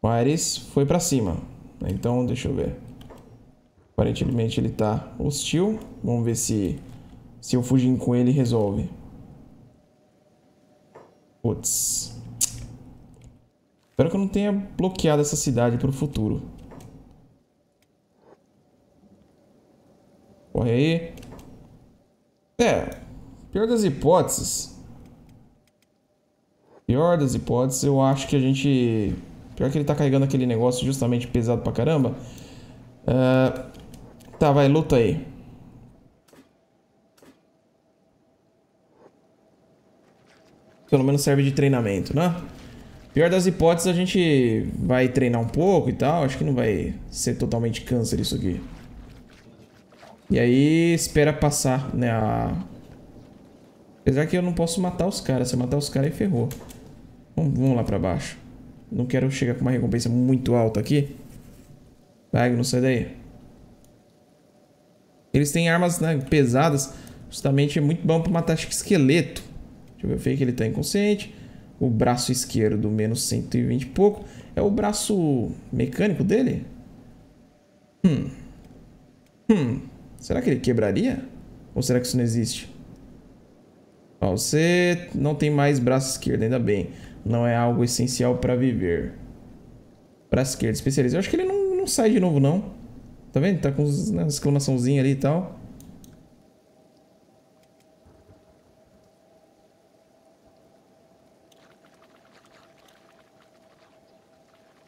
O Ares foi pra cima. Então, deixa eu ver. Aparentemente ele tá hostil. Vamos ver se, se eu fugir com ele resolve. Putz. Espero que eu não tenha bloqueado essa cidade para o futuro. Corre aí. É, pior das hipóteses. Pior das hipóteses, eu acho que a gente... Pior que ele tá carregando aquele negócio justamente pesado pra caramba. Uh... Tá, vai, luta aí. Pelo menos serve de treinamento, né? Pior das hipóteses, a gente vai treinar um pouco e tal. Acho que não vai ser totalmente câncer isso aqui. E aí, espera passar, né, a... Apesar que eu não posso matar os caras. Se eu matar os caras, aí ferrou. Vamos, vamos lá pra baixo. Não quero chegar com uma recompensa muito alta aqui. Vai, não sai daí. Eles têm armas né, pesadas. Justamente é muito bom pra matar, acho que, esqueleto. Deixa eu ver o fake, ele tá inconsciente o braço esquerdo menos 120 e pouco. É o braço mecânico dele? Hum. Hum. Será que ele quebraria? Ou será que isso não existe? Ó, você não tem mais braço esquerdo, ainda bem. Não é algo essencial para viver. Braço esquerdo, especialista. Eu acho que ele não, não sai de novo, não. Tá vendo? Tá com uma né, exclamaçãozinha ali e tal.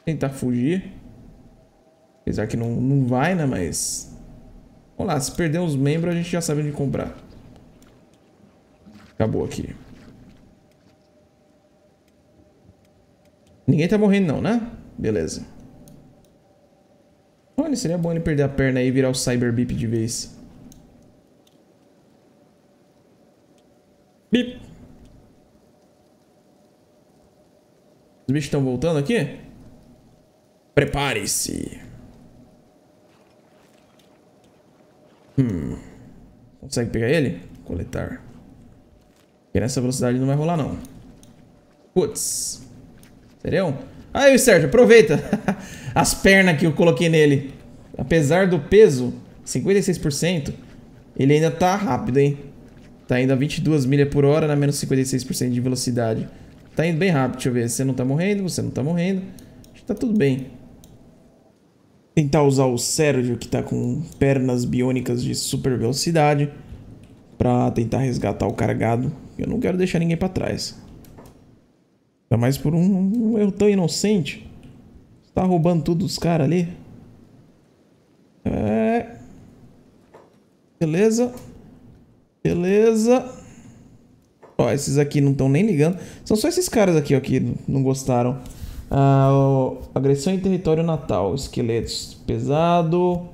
Tentar fugir. Apesar que não, não vai, né? Mas... Vamos lá, se perder os membros, a gente já sabe onde comprar. Acabou aqui. Ninguém tá morrendo não, né? Beleza. Olha, seria bom ele perder a perna aí e virar o Cyber Beep de vez. Beep. Os bichos estão voltando aqui? Prepare-se. Hum. Consegue pegar ele? Coletar. Porque nessa velocidade não vai rolar, não. Putz. Seriam? Aí, Sérgio, aproveita. As pernas que eu coloquei nele. Apesar do peso, 56%, ele ainda tá rápido, hein? Tá indo a 22 milhas por hora na menos 56% de velocidade. Tá indo bem rápido. Deixa eu ver. Você não tá morrendo, você não tá morrendo. Tá tudo bem tentar usar o Sérgio, que tá com pernas biônicas de super velocidade, pra tentar resgatar o cargado. Eu não quero deixar ninguém pra trás. Ainda mais por um, um erro tão inocente. Você tá roubando tudo dos caras ali. É. Beleza. Beleza. Ó, esses aqui não estão nem ligando. São só esses caras aqui, ó, que não gostaram. Ah, agressão em território natal, esqueletos pesado,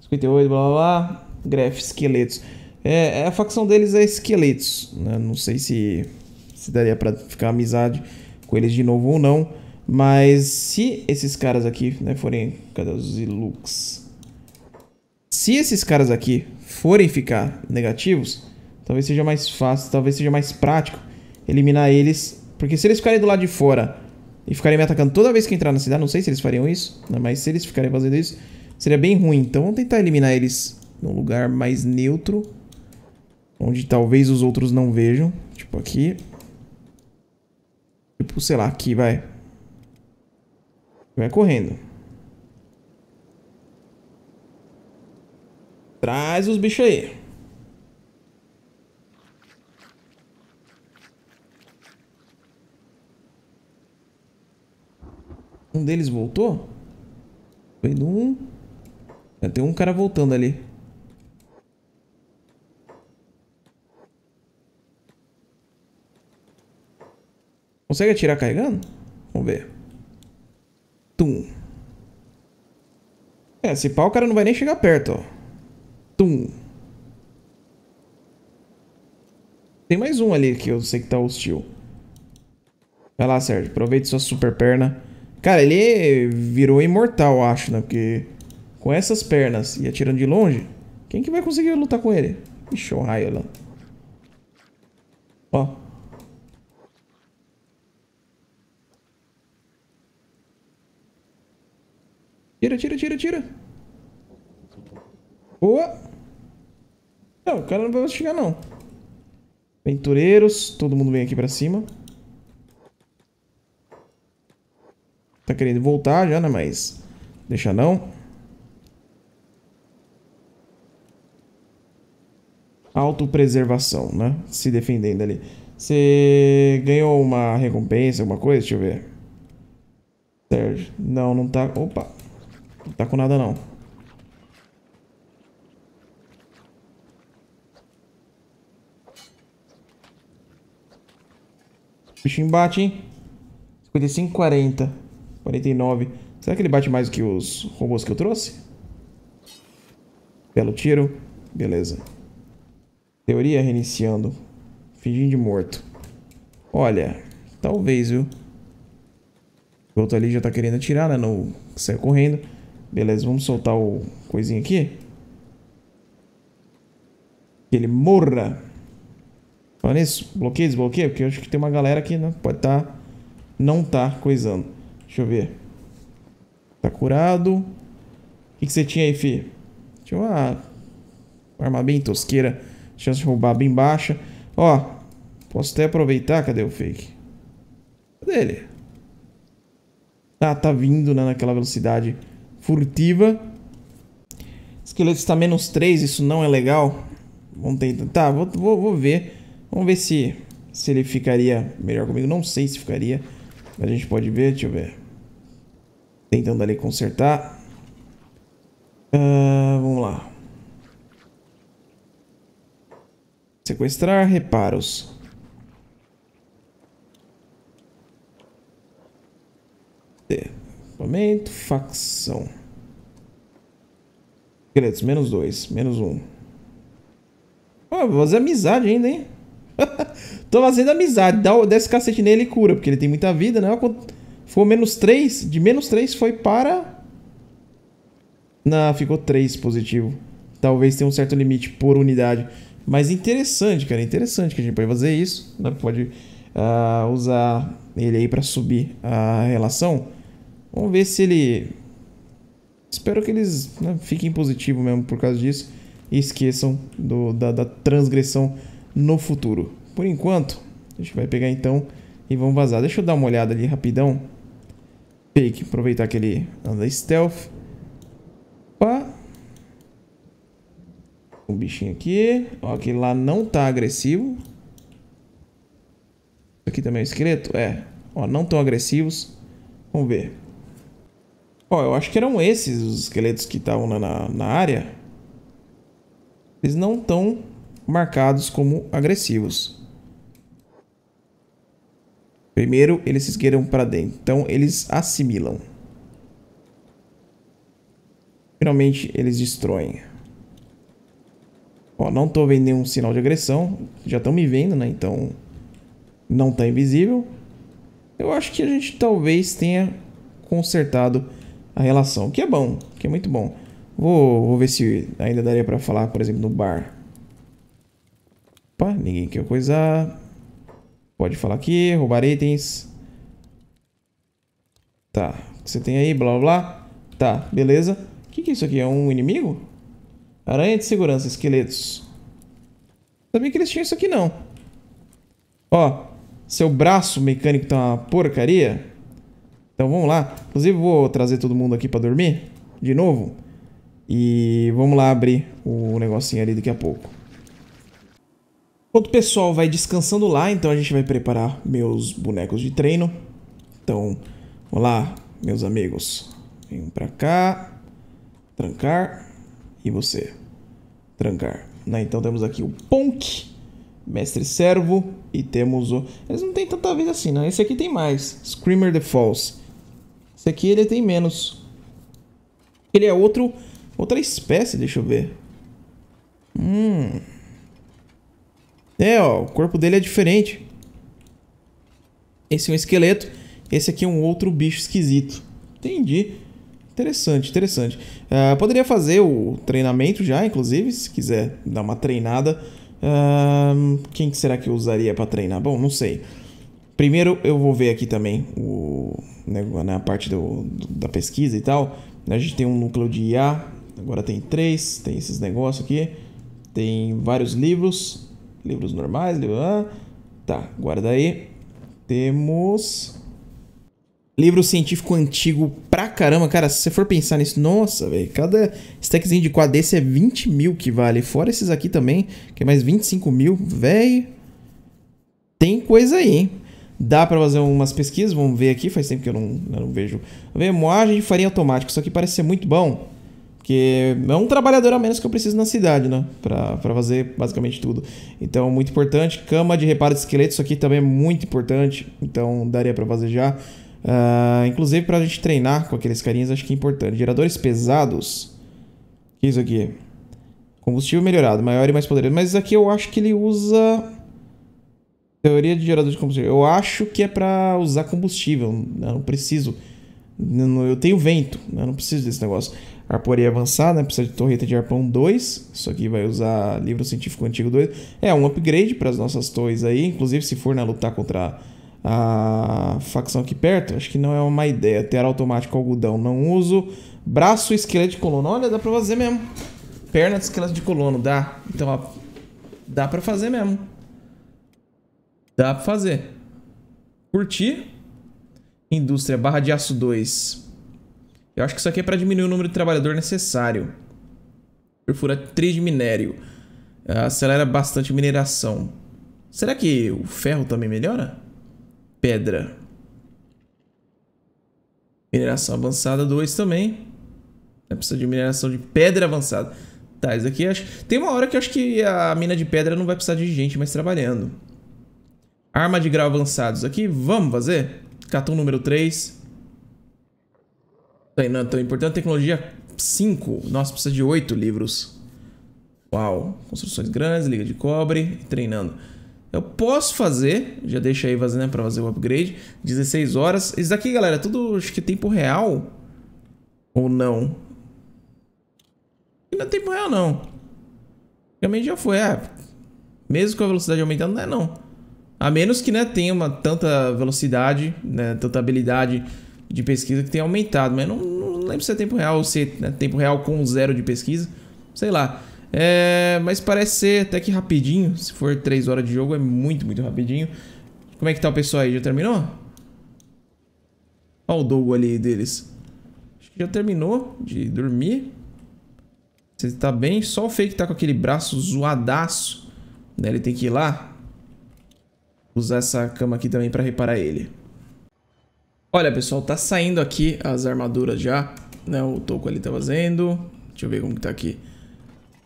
58, blá blá blá, Gref, esqueletos. É, é, a facção deles é esqueletos, né? Não sei se, se daria para ficar amizade com eles de novo ou não, mas se esses caras aqui, né, forem, cadê os Ilux? Se esses caras aqui forem ficar negativos, talvez seja mais fácil, talvez seja mais prático eliminar eles, porque se eles ficarem do lado de fora e ficarem me atacando toda vez que entrar na cidade. Não sei se eles fariam isso, né? mas se eles ficarem fazendo isso, seria bem ruim. Então vamos tentar eliminar eles num lugar mais neutro, onde talvez os outros não vejam. Tipo aqui. Tipo, sei lá, aqui, vai. Vai correndo. Traz os bichos aí. Um deles voltou? Foi no um. É, tem um cara voltando ali. Consegue atirar carregando? Vamos ver. Tum. É, se pau o cara não vai nem chegar perto, ó. Tum. Tem mais um ali que eu sei que tá hostil. Vai lá, Sérgio. Aproveite sua super perna. Cara, ele virou imortal, acho, né? Porque com essas pernas e atirando de longe, quem que vai conseguir lutar com ele? Ixi, o raio lá. Ó. Tira, tira, tira, tira. Boa. Não, o cara não vai chegar, não. Aventureiros, todo mundo vem aqui pra cima. Tá querendo voltar já, né? Mas deixa não. Autopreservação, né? Se defendendo ali. Você ganhou uma recompensa, alguma coisa? Deixa eu ver. Sérgio. Não, não tá... Opa. Não tá com nada, não. Bicho embate, hein? 55, 40. 49. Será que ele bate mais do que os robôs que eu trouxe? Belo tiro. Beleza. Teoria reiniciando. Fingindo de morto. Olha, talvez, viu? O outro ali já tá querendo atirar, né? não sai correndo. Beleza, vamos soltar o coisinho aqui. Que ele morra. olha nisso, bloqueia, desbloqueia, porque eu acho que tem uma galera aqui né, pode estar... Tá, não tá coisando. Deixa eu ver. Tá curado. O que, que você tinha aí, fi? Tinha uma... uma arma bem tosqueira. Chance de roubar bem baixa. Ó, posso até aproveitar. Cadê o fake? Cadê ele? Ah, tá vindo né, naquela velocidade furtiva. Esqueleto está menos 3, isso não é legal. Vamos tentar. Tá, vou, vou, vou ver. Vamos ver se, se ele ficaria melhor comigo. Não sei se ficaria. A gente pode ver, deixa eu ver. Tentando ali consertar. Uh, vamos lá. Sequestrar reparos. Equipamento, facção. Segredos, menos dois, menos um. oh, vou fazer amizade ainda, hein? Tô fazendo amizade. Dá, desce cacete nele e cura, porque ele tem muita vida, né? Ficou menos 3. De menos 3 foi para. Não, ficou 3 positivo. Talvez tenha um certo limite por unidade. Mas interessante, cara. Interessante que a gente pode fazer isso. Né? Pode uh, usar ele aí para subir a relação. Vamos ver se ele. Espero que eles né, fiquem positivo mesmo por causa disso. E esqueçam do, da, da transgressão no futuro. Por enquanto, a gente vai pegar então e vamos vazar. Deixa eu dar uma olhada ali rapidão. Fake, aproveitar que ele anda stealth. Opa. Um bichinho aqui. Ó, aquele lá não tá agressivo. Aqui também é esqueleto? É. Ó, não tão agressivos. Vamos ver. Ó, eu acho que eram esses os esqueletos que estavam na, na, na área. Eles não estão marcados como agressivos. Primeiro, eles se esgueiram para dentro, então eles assimilam. Finalmente, eles destroem. Ó, não estou vendo nenhum sinal de agressão, já estão me vendo, né? Então, não está invisível. Eu acho que a gente talvez tenha consertado a relação, o que é bom, que é muito bom. Vou, vou ver se ainda daria para falar, por exemplo, no bar. Opa, ninguém quer coisar. Pode falar aqui, roubar itens. Tá, o que você tem aí, blá blá blá. Tá, beleza. O que, que é isso aqui? É um inimigo? Aranha de segurança, esqueletos. Sabia que eles tinham isso aqui, não. Ó, seu braço mecânico tá uma porcaria. Então vamos lá. Inclusive vou trazer todo mundo aqui pra dormir. De novo. E vamos lá abrir o negocinho ali daqui a pouco. Enquanto o pessoal vai descansando lá, então a gente vai preparar meus bonecos de treino. Então, vamos lá, meus amigos. Vem pra cá. Trancar. E você. Trancar. Né? Então temos aqui o Ponk, Mestre Servo. E temos o... Eles não tem tanta vez assim, não. Né? Esse aqui tem mais. Screamer the Falls. Esse aqui ele tem menos. Ele é outro... Outra espécie, deixa eu ver. Hum... É, ó, o corpo dele é diferente. Esse é um esqueleto, esse aqui é um outro bicho esquisito. Entendi. Interessante, interessante. Uh, poderia fazer o treinamento já, inclusive, se quiser dar uma treinada. Uh, quem será que eu usaria para treinar? Bom, não sei. Primeiro eu vou ver aqui também o, né, na parte do, do, da pesquisa e tal. A gente tem um núcleo de IA, agora tem três, tem esses negócios aqui, tem vários livros livros normais, livro... tá, guarda aí. Temos livro científico antigo pra caramba, cara. Se você for pensar nisso, nossa, velho, cada stackzinho de quadro desse é 20 mil que vale. Fora esses aqui também, que é mais 25 mil, velho. Tem coisa aí, hein? Dá pra fazer umas pesquisas, vamos ver aqui, faz tempo que eu não, eu não vejo. Vamos ver, moagem de farinha automática, isso aqui parece ser muito bom. Porque é um trabalhador a menos que eu preciso na cidade, né? Pra, pra fazer basicamente tudo. Então, muito importante. Cama de reparo de esqueleto, isso aqui também é muito importante. Então, daria pra fazer já. Uh, inclusive, pra gente treinar com aqueles carinhas, acho que é importante. Geradores pesados. O que é isso aqui? Combustível melhorado, maior e mais poderoso. Mas aqui eu acho que ele usa... Teoria de gerador de combustível. Eu acho que é pra usar combustível. Né? Eu não preciso. Eu tenho vento. Né? Eu não preciso desse negócio arporia é avançada, né? precisa de torreta de arpão 2. Isso aqui vai usar livro científico antigo 2. É um upgrade para as nossas torres aí. Inclusive, se for né, lutar contra a facção aqui perto, acho que não é uma ideia. Ter automático algodão, não uso. Braço, esqueleto de colono. Olha, dá para fazer mesmo. Perna de esqueleto de colono, dá. Então, ó, dá para fazer mesmo. Dá para fazer. Curtir. Indústria, barra de aço 2. Eu acho que isso aqui é para diminuir o número de trabalhador necessário. Perfura 3 de minério. Ah, acelera bastante mineração. Será que o ferro também melhora? Pedra. Mineração avançada 2 também. Precisa de mineração de pedra avançada. Tá, isso aqui acho... Tem uma hora que eu acho que a mina de pedra não vai precisar de gente mais trabalhando. Arma de grau avançados aqui, vamos fazer? Catum número 3 treinando tá tão importante tecnologia 5. Nossa, precisa de 8 livros. Uau. Construções grandes, liga de cobre, treinando. Eu posso fazer, já deixa aí fazer né, para fazer o upgrade. 16 horas. Isso daqui, galera, é tudo acho que tempo real. Ou não? Não é tempo real, não. Realmente já foi. É. Mesmo com a velocidade aumentando, não é não. A menos que né, tenha uma tanta velocidade, né, tanta habilidade de pesquisa que tem aumentado, mas não, não lembro se é tempo real ou se é tempo real com zero de pesquisa, sei lá. É, mas parece ser até que rapidinho, se for 3 horas de jogo é muito, muito rapidinho. Como é que tá o pessoal aí? Já terminou? Olha o Dogo ali deles. Acho que já terminou de dormir. Você tá bem? Só o Fake tá com aquele braço zoadaço. Né? Ele tem que ir lá. Usar essa cama aqui também pra reparar ele. Olha, pessoal, tá saindo aqui as armaduras já, né? O Toco ali tá fazendo. Deixa eu ver como que tá aqui.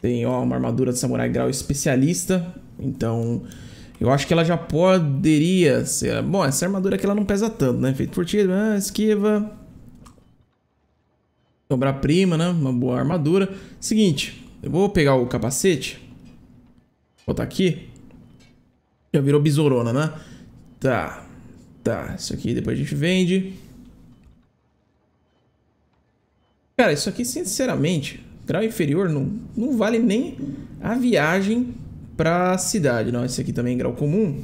Tem, ó, uma armadura de samurai grau especialista. Então, eu acho que ela já poderia ser... Bom, essa armadura aqui ela não pesa tanto, né? Feito por ti, né? esquiva. Dobrar prima, né? Uma boa armadura. Seguinte, eu vou pegar o capacete. Vou botar aqui. Já virou besourona, né? Tá. Tá, isso aqui depois a gente vende. Cara, isso aqui, sinceramente, grau inferior não, não vale nem a viagem pra cidade. Não, esse aqui também é grau comum.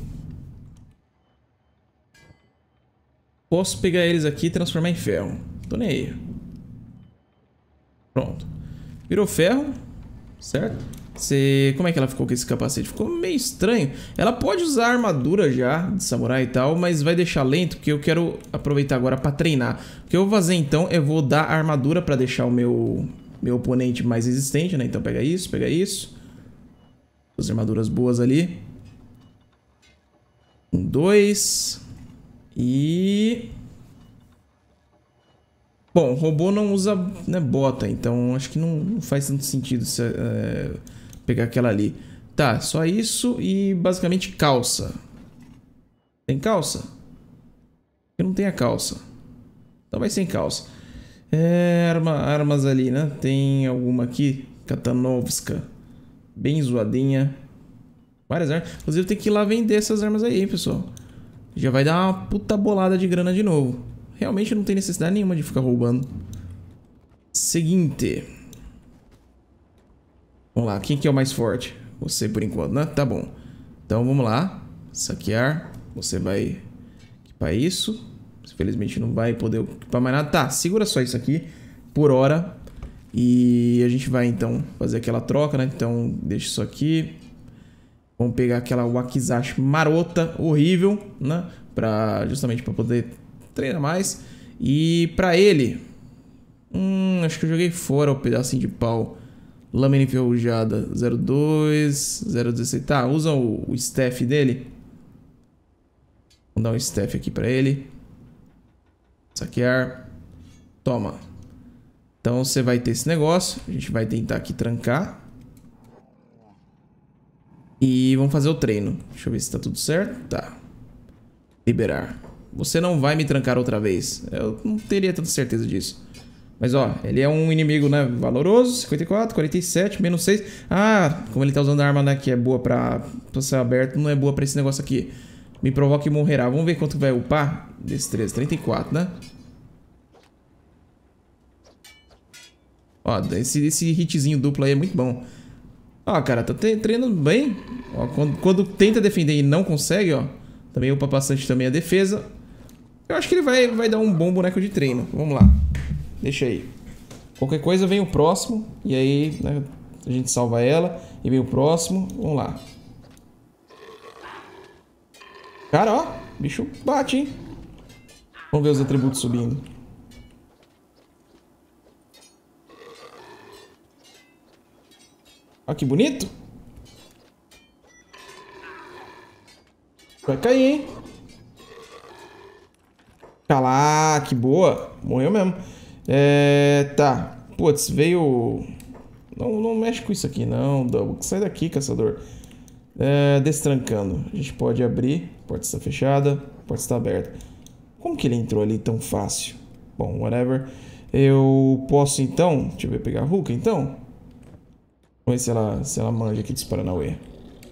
Posso pegar eles aqui e transformar em ferro. Tô nem aí. Pronto. Virou ferro, certo? Você... Como é que ela ficou com esse capacete? Ficou meio estranho. Ela pode usar armadura já, de samurai e tal, mas vai deixar lento, porque eu quero aproveitar agora pra treinar. O que eu vou fazer, então, é vou dar armadura pra deixar o meu... Meu oponente mais resistente, né? Então pega isso, pega isso. Duas armaduras boas ali. Um, dois. E... Bom, robô não usa né, bota, então acho que não, não faz tanto sentido... Se, eh, pegar aquela ali. Tá, só isso e basicamente calça. Tem calça? Eu não tenho a calça. Então vai sem calça. É, arma, armas ali, né? Tem alguma aqui? Katanovska. Bem zoadinha. Várias armas. Inclusive tem que ir lá vender essas armas aí, pessoal. Já vai dar uma puta bolada de grana de novo. Realmente não tem necessidade nenhuma de ficar roubando. Seguinte. Vamos lá, quem que é o mais forte? Você por enquanto, né? Tá bom. Então vamos lá. Saquear. Você vai equipar isso. Infelizmente não vai poder equipar mais nada. Tá, segura só isso aqui por hora. E a gente vai então fazer aquela troca, né? Então deixa isso aqui. Vamos pegar aquela Wakizashi marota, horrível, né? Pra, justamente para poder treinar mais. E para ele... Hum, acho que eu joguei fora o pedacinho de pau. Lâmina enferrujada 02, 016. Tá, usa o, o staff dele. Vou dar um staff aqui pra ele. Saquear. Toma. Então você vai ter esse negócio. A gente vai tentar aqui trancar. E vamos fazer o treino. Deixa eu ver se tá tudo certo. Tá. Liberar. Você não vai me trancar outra vez. Eu não teria tanta certeza disso. Mas ó, ele é um inimigo, né? Valoroso, 54, 47, menos 6. Ah, como ele tá usando a arma, né? Que é boa pra, pra ser aberto, não é boa pra esse negócio aqui. Me provoca e morrerá. Vamos ver quanto vai upar destreza. 34, né? Ó, esse, esse hitzinho duplo aí é muito bom. Ó, cara, tá treinando bem. Ó, quando, quando tenta defender e não consegue, ó. Também upa bastante também a defesa. Eu acho que ele vai, vai dar um bom boneco de treino. Vamos lá. Deixa aí. Qualquer coisa vem o próximo e aí né, a gente salva ela e vem o próximo. Vamos lá. Cara, ó, bicho bate, hein? Vamos ver os atributos subindo. Olha que bonito. Vai cair, hein? Tá que boa. Morreu mesmo. É, tá. Putz, veio... Não, não mexe com isso aqui, não. Sai daqui, caçador. É, destrancando. A gente pode abrir. Porta está fechada. Porta está aberta. Como que ele entrou ali tão fácil? Bom, whatever. Eu posso, então... Deixa eu ver, pegar a Hulk, então. Vamos ver se ela, se ela manja aqui dos Paranauê.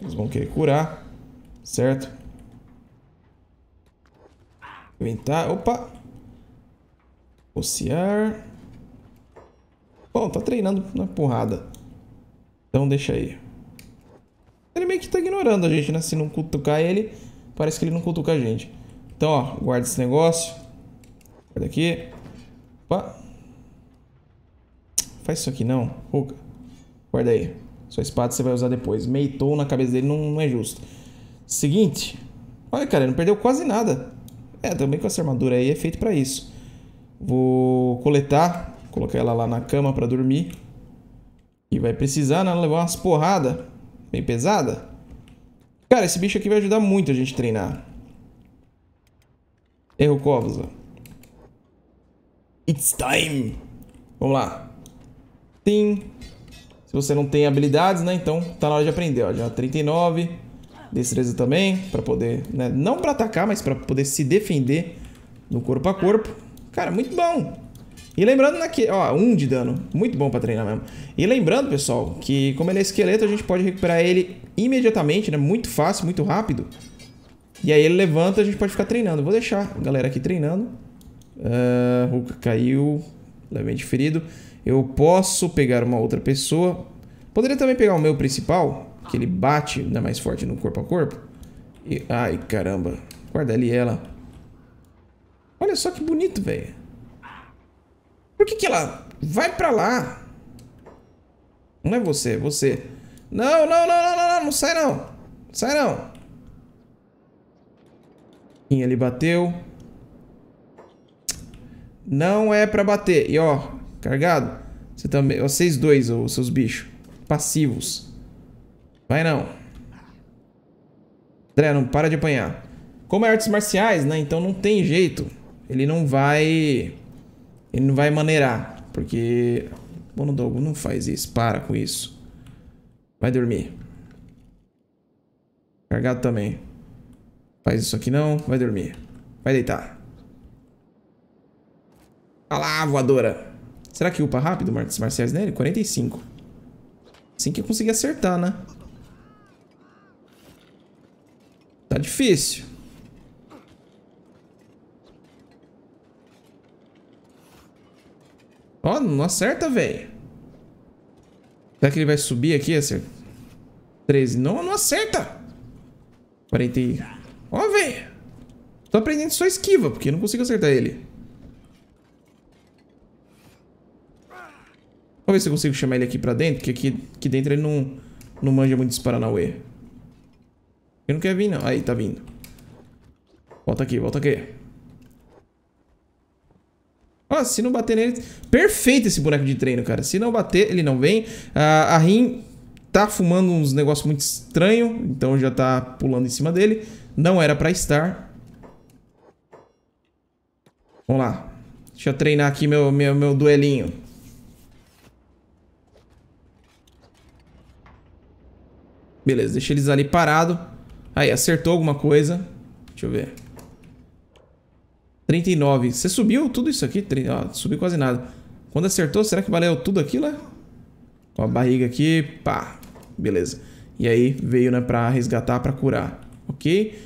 Eles vão querer curar. Certo? Inventar. Opa! Cocear. Bom, tá treinando na porrada. Então deixa aí. Ele meio que tá ignorando a gente, né? Se não cutucar ele, parece que ele não cutuca a gente. Então, ó, guarda esse negócio. Guarda aqui. Opa. Faz isso aqui não, Ruka. Guarda aí. Sua espada você vai usar depois. Meitou na cabeça dele não, não é justo. Seguinte. Olha, cara, ele não perdeu quase nada. É, também com essa armadura aí é feito pra isso. Vou coletar, colocar ela lá na cama para dormir. E vai precisar, né? Levar umas porradas bem pesada. Cara, esse bicho aqui vai ajudar muito a gente treinar. Erro Covas. It's time! Vamos lá. Tim. Se você não tem habilidades, né? Então tá na hora de aprender. Ó. Já 39. Destreza também. para poder, né? Não para atacar, mas para poder se defender no corpo a corpo. Cara, muito bom. E lembrando naquele, ó, um de dano, muito bom pra treinar mesmo. E lembrando, pessoal, que como ele é esqueleto, a gente pode recuperar ele imediatamente, né? Muito fácil, muito rápido. E aí ele levanta, a gente pode ficar treinando. Vou deixar a galera aqui treinando. Uh, ah, Huka caiu, levemente ferido. Eu posso pegar uma outra pessoa. Poderia também pegar o meu principal, que ele bate, ainda né, mais forte no corpo a corpo. E, ai, caramba. Guarda ali ela. Olha só que bonito, velho. Por que que ela... Vai pra lá. Não é você, é você. Não, não, não, não, não, não, não sai não. Sai não. Quem ali bateu. Não é pra bater. E ó, cargado. Você também. Tá vocês dois, os seus bichos. Passivos. Vai não. André, não para de apanhar. Como é artes marciais, né? Então não tem jeito ele não vai ele não vai maneirar, porque Bono Dogo não faz isso, para com isso. Vai dormir. Cargado também. Faz isso aqui não, vai dormir. Vai deitar. Olha lá, voadora. Será que upa rápido, Martins Marciais nele? 45. Assim que eu conseguir acertar, né? Tá difícil. Ó, não acerta, velho. Será que ele vai subir aqui? Acerta. 13. Não, não acerta. 40 e... Ó, velho. Tô aprendendo só esquiva, porque eu não consigo acertar ele. Vamos ver se eu consigo chamar ele aqui pra dentro, porque aqui, aqui dentro ele não, não manja muito disparar na UE. Ele não quer vir, não. Aí, tá vindo. Volta aqui, volta aqui. Ó, ah, se não bater nele... Perfeito esse boneco de treino, cara. Se não bater, ele não vem. a Rin tá fumando uns negócios muito estranhos então já tá pulando em cima dele. Não era pra estar. Vamos lá. Deixa eu treinar aqui meu, meu, meu duelinho. Beleza, deixa eles ali parado. Aí, acertou alguma coisa. Deixa eu ver. 39. Você subiu tudo isso aqui? Ó, subiu quase nada. Quando acertou, será que valeu tudo aquilo? Ó, né? a barriga aqui, pá. Beleza. E aí veio, né, pra resgatar, pra curar. Ok?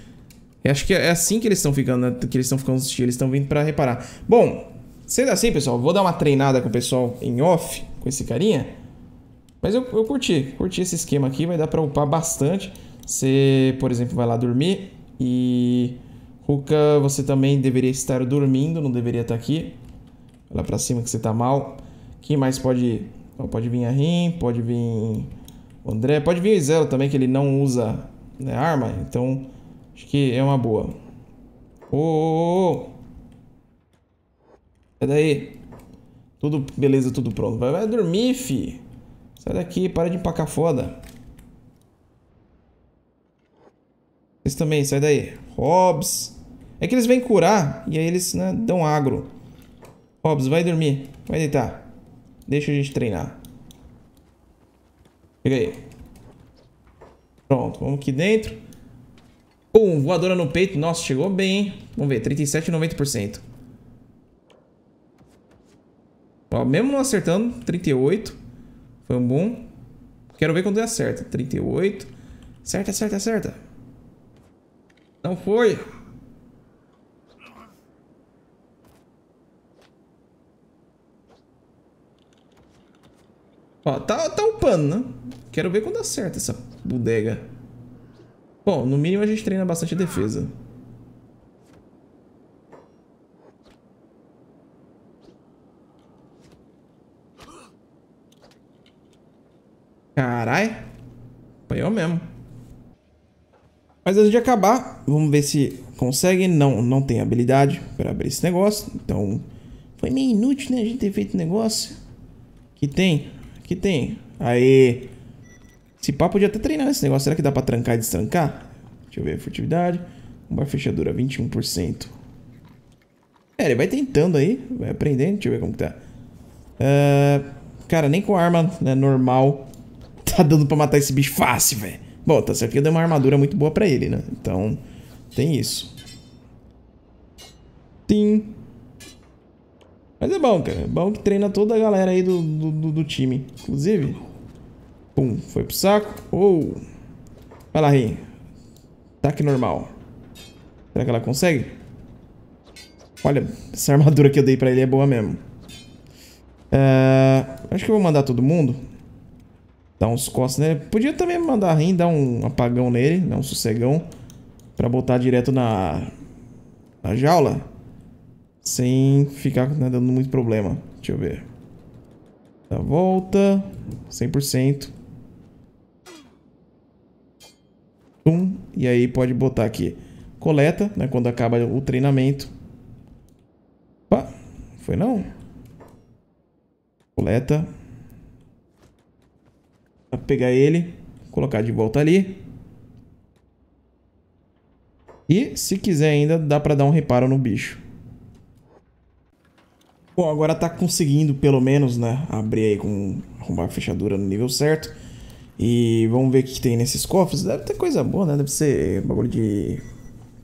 Eu acho que é assim que eles estão ficando, né? Que eles estão ficando assistindo. eles estão vindo pra reparar. Bom, sendo assim, pessoal, vou dar uma treinada com o pessoal em off, com esse carinha. Mas eu, eu curti, curti esse esquema aqui, vai dar pra upar bastante. Você, por exemplo, vai lá dormir e Ruka, você também deveria estar dormindo, não deveria estar aqui. Olha pra cima que você tá mal. Quem mais pode... pode vir a Rin, pode vir o André. Pode vir o Zero também, que ele não usa né, arma. Então, acho que é uma boa. Ô, ô, ô, Sai daí. Tudo beleza, tudo pronto. Vai, vai dormir, fi. Sai daqui, para de empacar foda. Vocês também, sai daí. Hobbs. É que eles vêm curar e aí eles né, dão agro. Hobbs, vai dormir. Vai deitar. Deixa a gente treinar. Chega aí. Pronto, vamos aqui dentro. Pum, voadora no peito. Nossa, chegou bem, hein? Vamos ver, 37,90%. Ó, mesmo não acertando, 38. Foi um bom. Quero ver quando ele acerta. 38. Acerta, acerta, acerta. Não foi. Ó, tá, tá upando, né? Quero ver quando dá certo essa bodega. Bom, no mínimo a gente treina bastante defesa. Carai. Apanhou mesmo. Mas antes de acabar, vamos ver se consegue. Não, não tem habilidade para abrir esse negócio. Então, foi meio inútil, né? A gente ter feito o negócio que tem que tem. Aí. Se pá, podia até treinar esse negócio. Será que dá pra trancar e destrancar? Deixa eu ver. Furtividade. Uma fechadura, 21%. É, ele vai tentando aí. Vai aprendendo. Deixa eu ver como que tá. Uh, cara, nem com arma né, normal tá dando pra matar esse bicho fácil, velho. Bom, tá certo que eu dei uma armadura muito boa pra ele, né? Então, tem isso. Sim. Mas é bom, cara. É bom que treina toda a galera aí do, do, do time. Inclusive. Pum, foi pro saco. Ou. Oh. Vai lá, Rin. Ataque tá normal. Será que ela consegue? Olha, essa armadura que eu dei pra ele é boa mesmo. Uh, acho que eu vou mandar todo mundo. Dar uns costas nele. Podia também mandar a Rin dar um apagão nele, dar um sossegão. Pra botar direto na. Na jaula sem ficar né, dando muito problema. Deixa eu ver. Dá volta. 100%. Um, e aí pode botar aqui. Coleta, né? Quando acaba o treinamento. Opa, foi não. Coleta. Pra pegar ele. Colocar de volta ali. E se quiser ainda, dá pra dar um reparo no bicho. Bom, agora tá conseguindo, pelo menos, né? Abrir aí com arrombar a fechadura no nível certo. E vamos ver o que tem nesses cofres. Deve ter coisa boa, né? Deve ser bagulho de.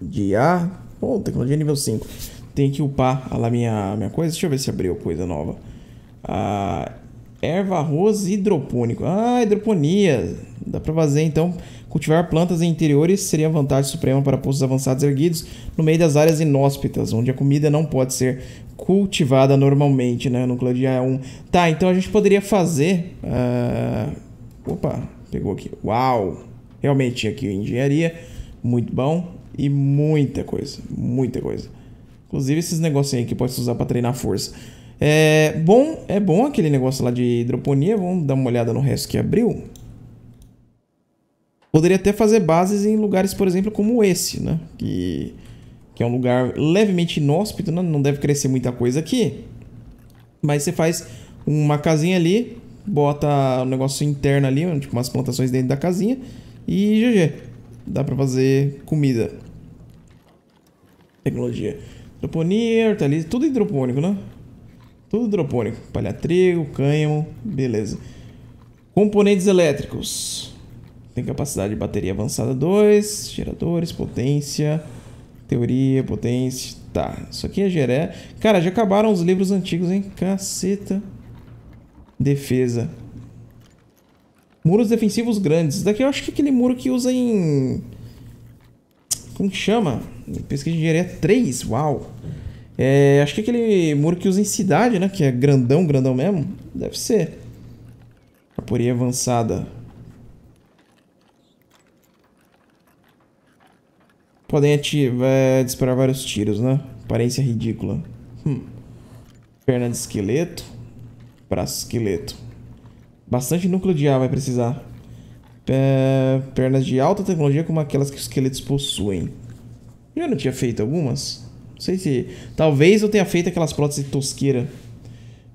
de ar. Bom, tecnologia nível 5. Tem que upar a lá minha, minha coisa. Deixa eu ver se abriu coisa nova. Ah, erva arroz hidropônico. Ah, hidroponia. Dá para fazer então. Cultivar plantas em interiores seria vantagem suprema para postos avançados erguidos no meio das áreas inóspitas, onde a comida não pode ser cultivada normalmente, né? No de é um. Tá, então a gente poderia fazer. Uh... Opa, pegou aqui. Uau! Realmente aqui engenharia, muito bom e muita coisa, muita coisa. Inclusive esses negocinhos aqui pode se usar para treinar força. É bom, é bom aquele negócio lá de hidroponia. Vamos dar uma olhada no resto que abriu. Poderia até fazer bases em lugares, por exemplo, como esse, né? Que que é um lugar levemente inóspito, né? não deve crescer muita coisa aqui. Mas você faz uma casinha ali, bota um negócio interno ali, tipo umas plantações dentro da casinha e GG. Dá pra fazer comida. Tecnologia. Hidroponia, hortaliça, tudo hidropônico, né? Tudo hidropônico. Palha trigo, cânhamo, beleza. Componentes elétricos. Tem capacidade de bateria avançada 2, geradores, potência... Teoria, potência. Tá. Isso aqui é Geré. Cara, já acabaram os livros antigos, hein? Caceta. Defesa. Muros defensivos grandes. Daqui eu acho que é aquele muro que usa em. Como que chama? Pesquisa de engenharia 3. Uau! É, acho que é aquele muro que usa em cidade, né? Que é grandão, grandão mesmo. Deve ser. Caporia avançada. Podem ativar, é, disparar vários tiros, né? Aparência ridícula. Hum. Perna de esqueleto. Braço esqueleto. Bastante núcleo de ar vai precisar. É, pernas de alta tecnologia como aquelas que os esqueletos possuem. Eu não tinha feito algumas? Não sei se... Talvez eu tenha feito aquelas próteses de tosqueira.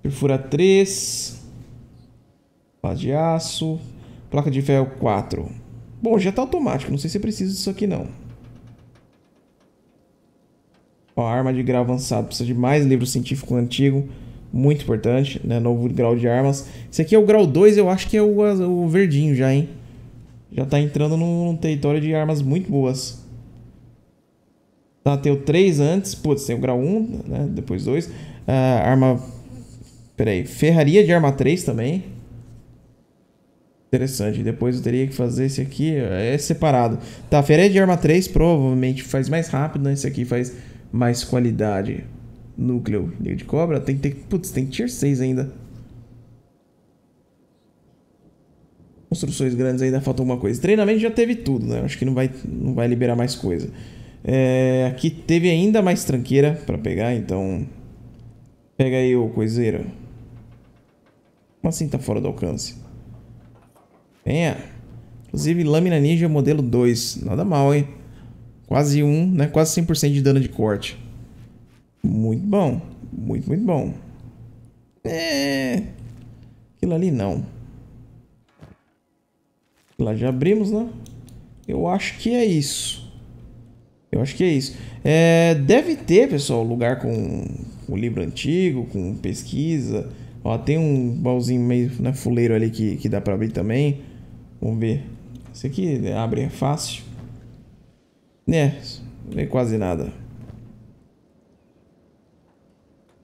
Perfura 3. placa de aço. Placa de ferro 4. Bom, já tá automático. Não sei se eu preciso disso aqui, não. Ó, arma de grau avançado. Precisa de mais livro científico antigo. Muito importante, né? Novo grau de armas. Esse aqui é o grau 2, eu acho que é o, o verdinho já, hein? Já tá entrando num, território de armas muito boas. Tá, tem o 3 antes. Putz, tem o grau 1, um, né? Depois 2. Uh, ah, arma... Peraí. Ferraria de arma 3 também. Interessante. Depois eu teria que fazer esse aqui. É separado. Tá, ferraria de arma 3 provavelmente faz mais rápido, né? Esse aqui faz mais qualidade núcleo de cobra, tem que ter. Putz, tem tier 6 ainda. Construções grandes ainda falta alguma coisa. Treinamento já teve tudo, né? Acho que não vai, não vai liberar mais coisa. É, aqui teve ainda mais tranqueira para pegar, então. Pega aí, o coiseiro. Como assim tá fora do alcance? Venha. Inclusive, lâmina ninja modelo 2. Nada mal, hein? Quase um, né? Quase 100% de dano de corte. Muito bom. Muito, muito bom. É... Aquilo ali não. Lá já abrimos, né? Eu acho que é isso. Eu acho que é isso. É, deve ter, pessoal, lugar com, o livro antigo, com pesquisa. Ó, tem um baúzinho meio né, fuleiro ali que, que dá pra abrir também. Vamos ver. Esse aqui né, abre, é fácil. Né? Nem quase nada.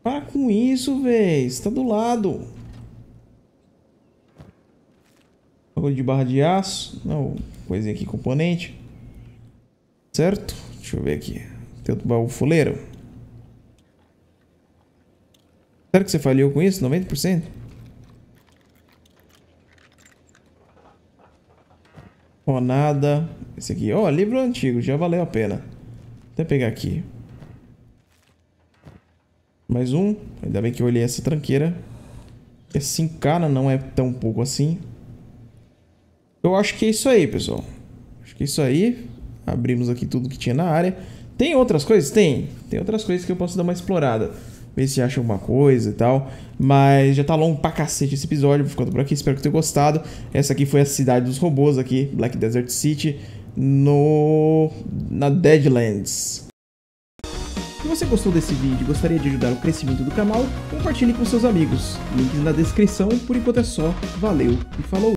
Para com isso, véi. Está do lado. Bagulho de barra de aço. Não, coisinha aqui, componente. Certo? Deixa eu ver aqui. Tem outro baú fuleiro. Será que você falhou com isso? 90%? nada Esse aqui. Ó, oh, livro antigo. Já valeu a pena. Até pegar aqui. Mais um. Ainda bem que eu olhei essa tranqueira. É 5K, não é tão pouco assim. Eu acho que é isso aí, pessoal. Acho que é isso aí. Abrimos aqui tudo que tinha na área. Tem outras coisas? Tem. Tem outras coisas que eu posso dar uma explorada ver se acha alguma coisa e tal. Mas já tá longo pra cacete esse episódio, vou ficando por aqui, espero que tenha gostado. Essa aqui foi a cidade dos robôs aqui, Black Desert City, no na Deadlands. Se você gostou desse vídeo e gostaria de ajudar o crescimento do canal, compartilhe com seus amigos. Links na descrição, por enquanto é só. Valeu e falou!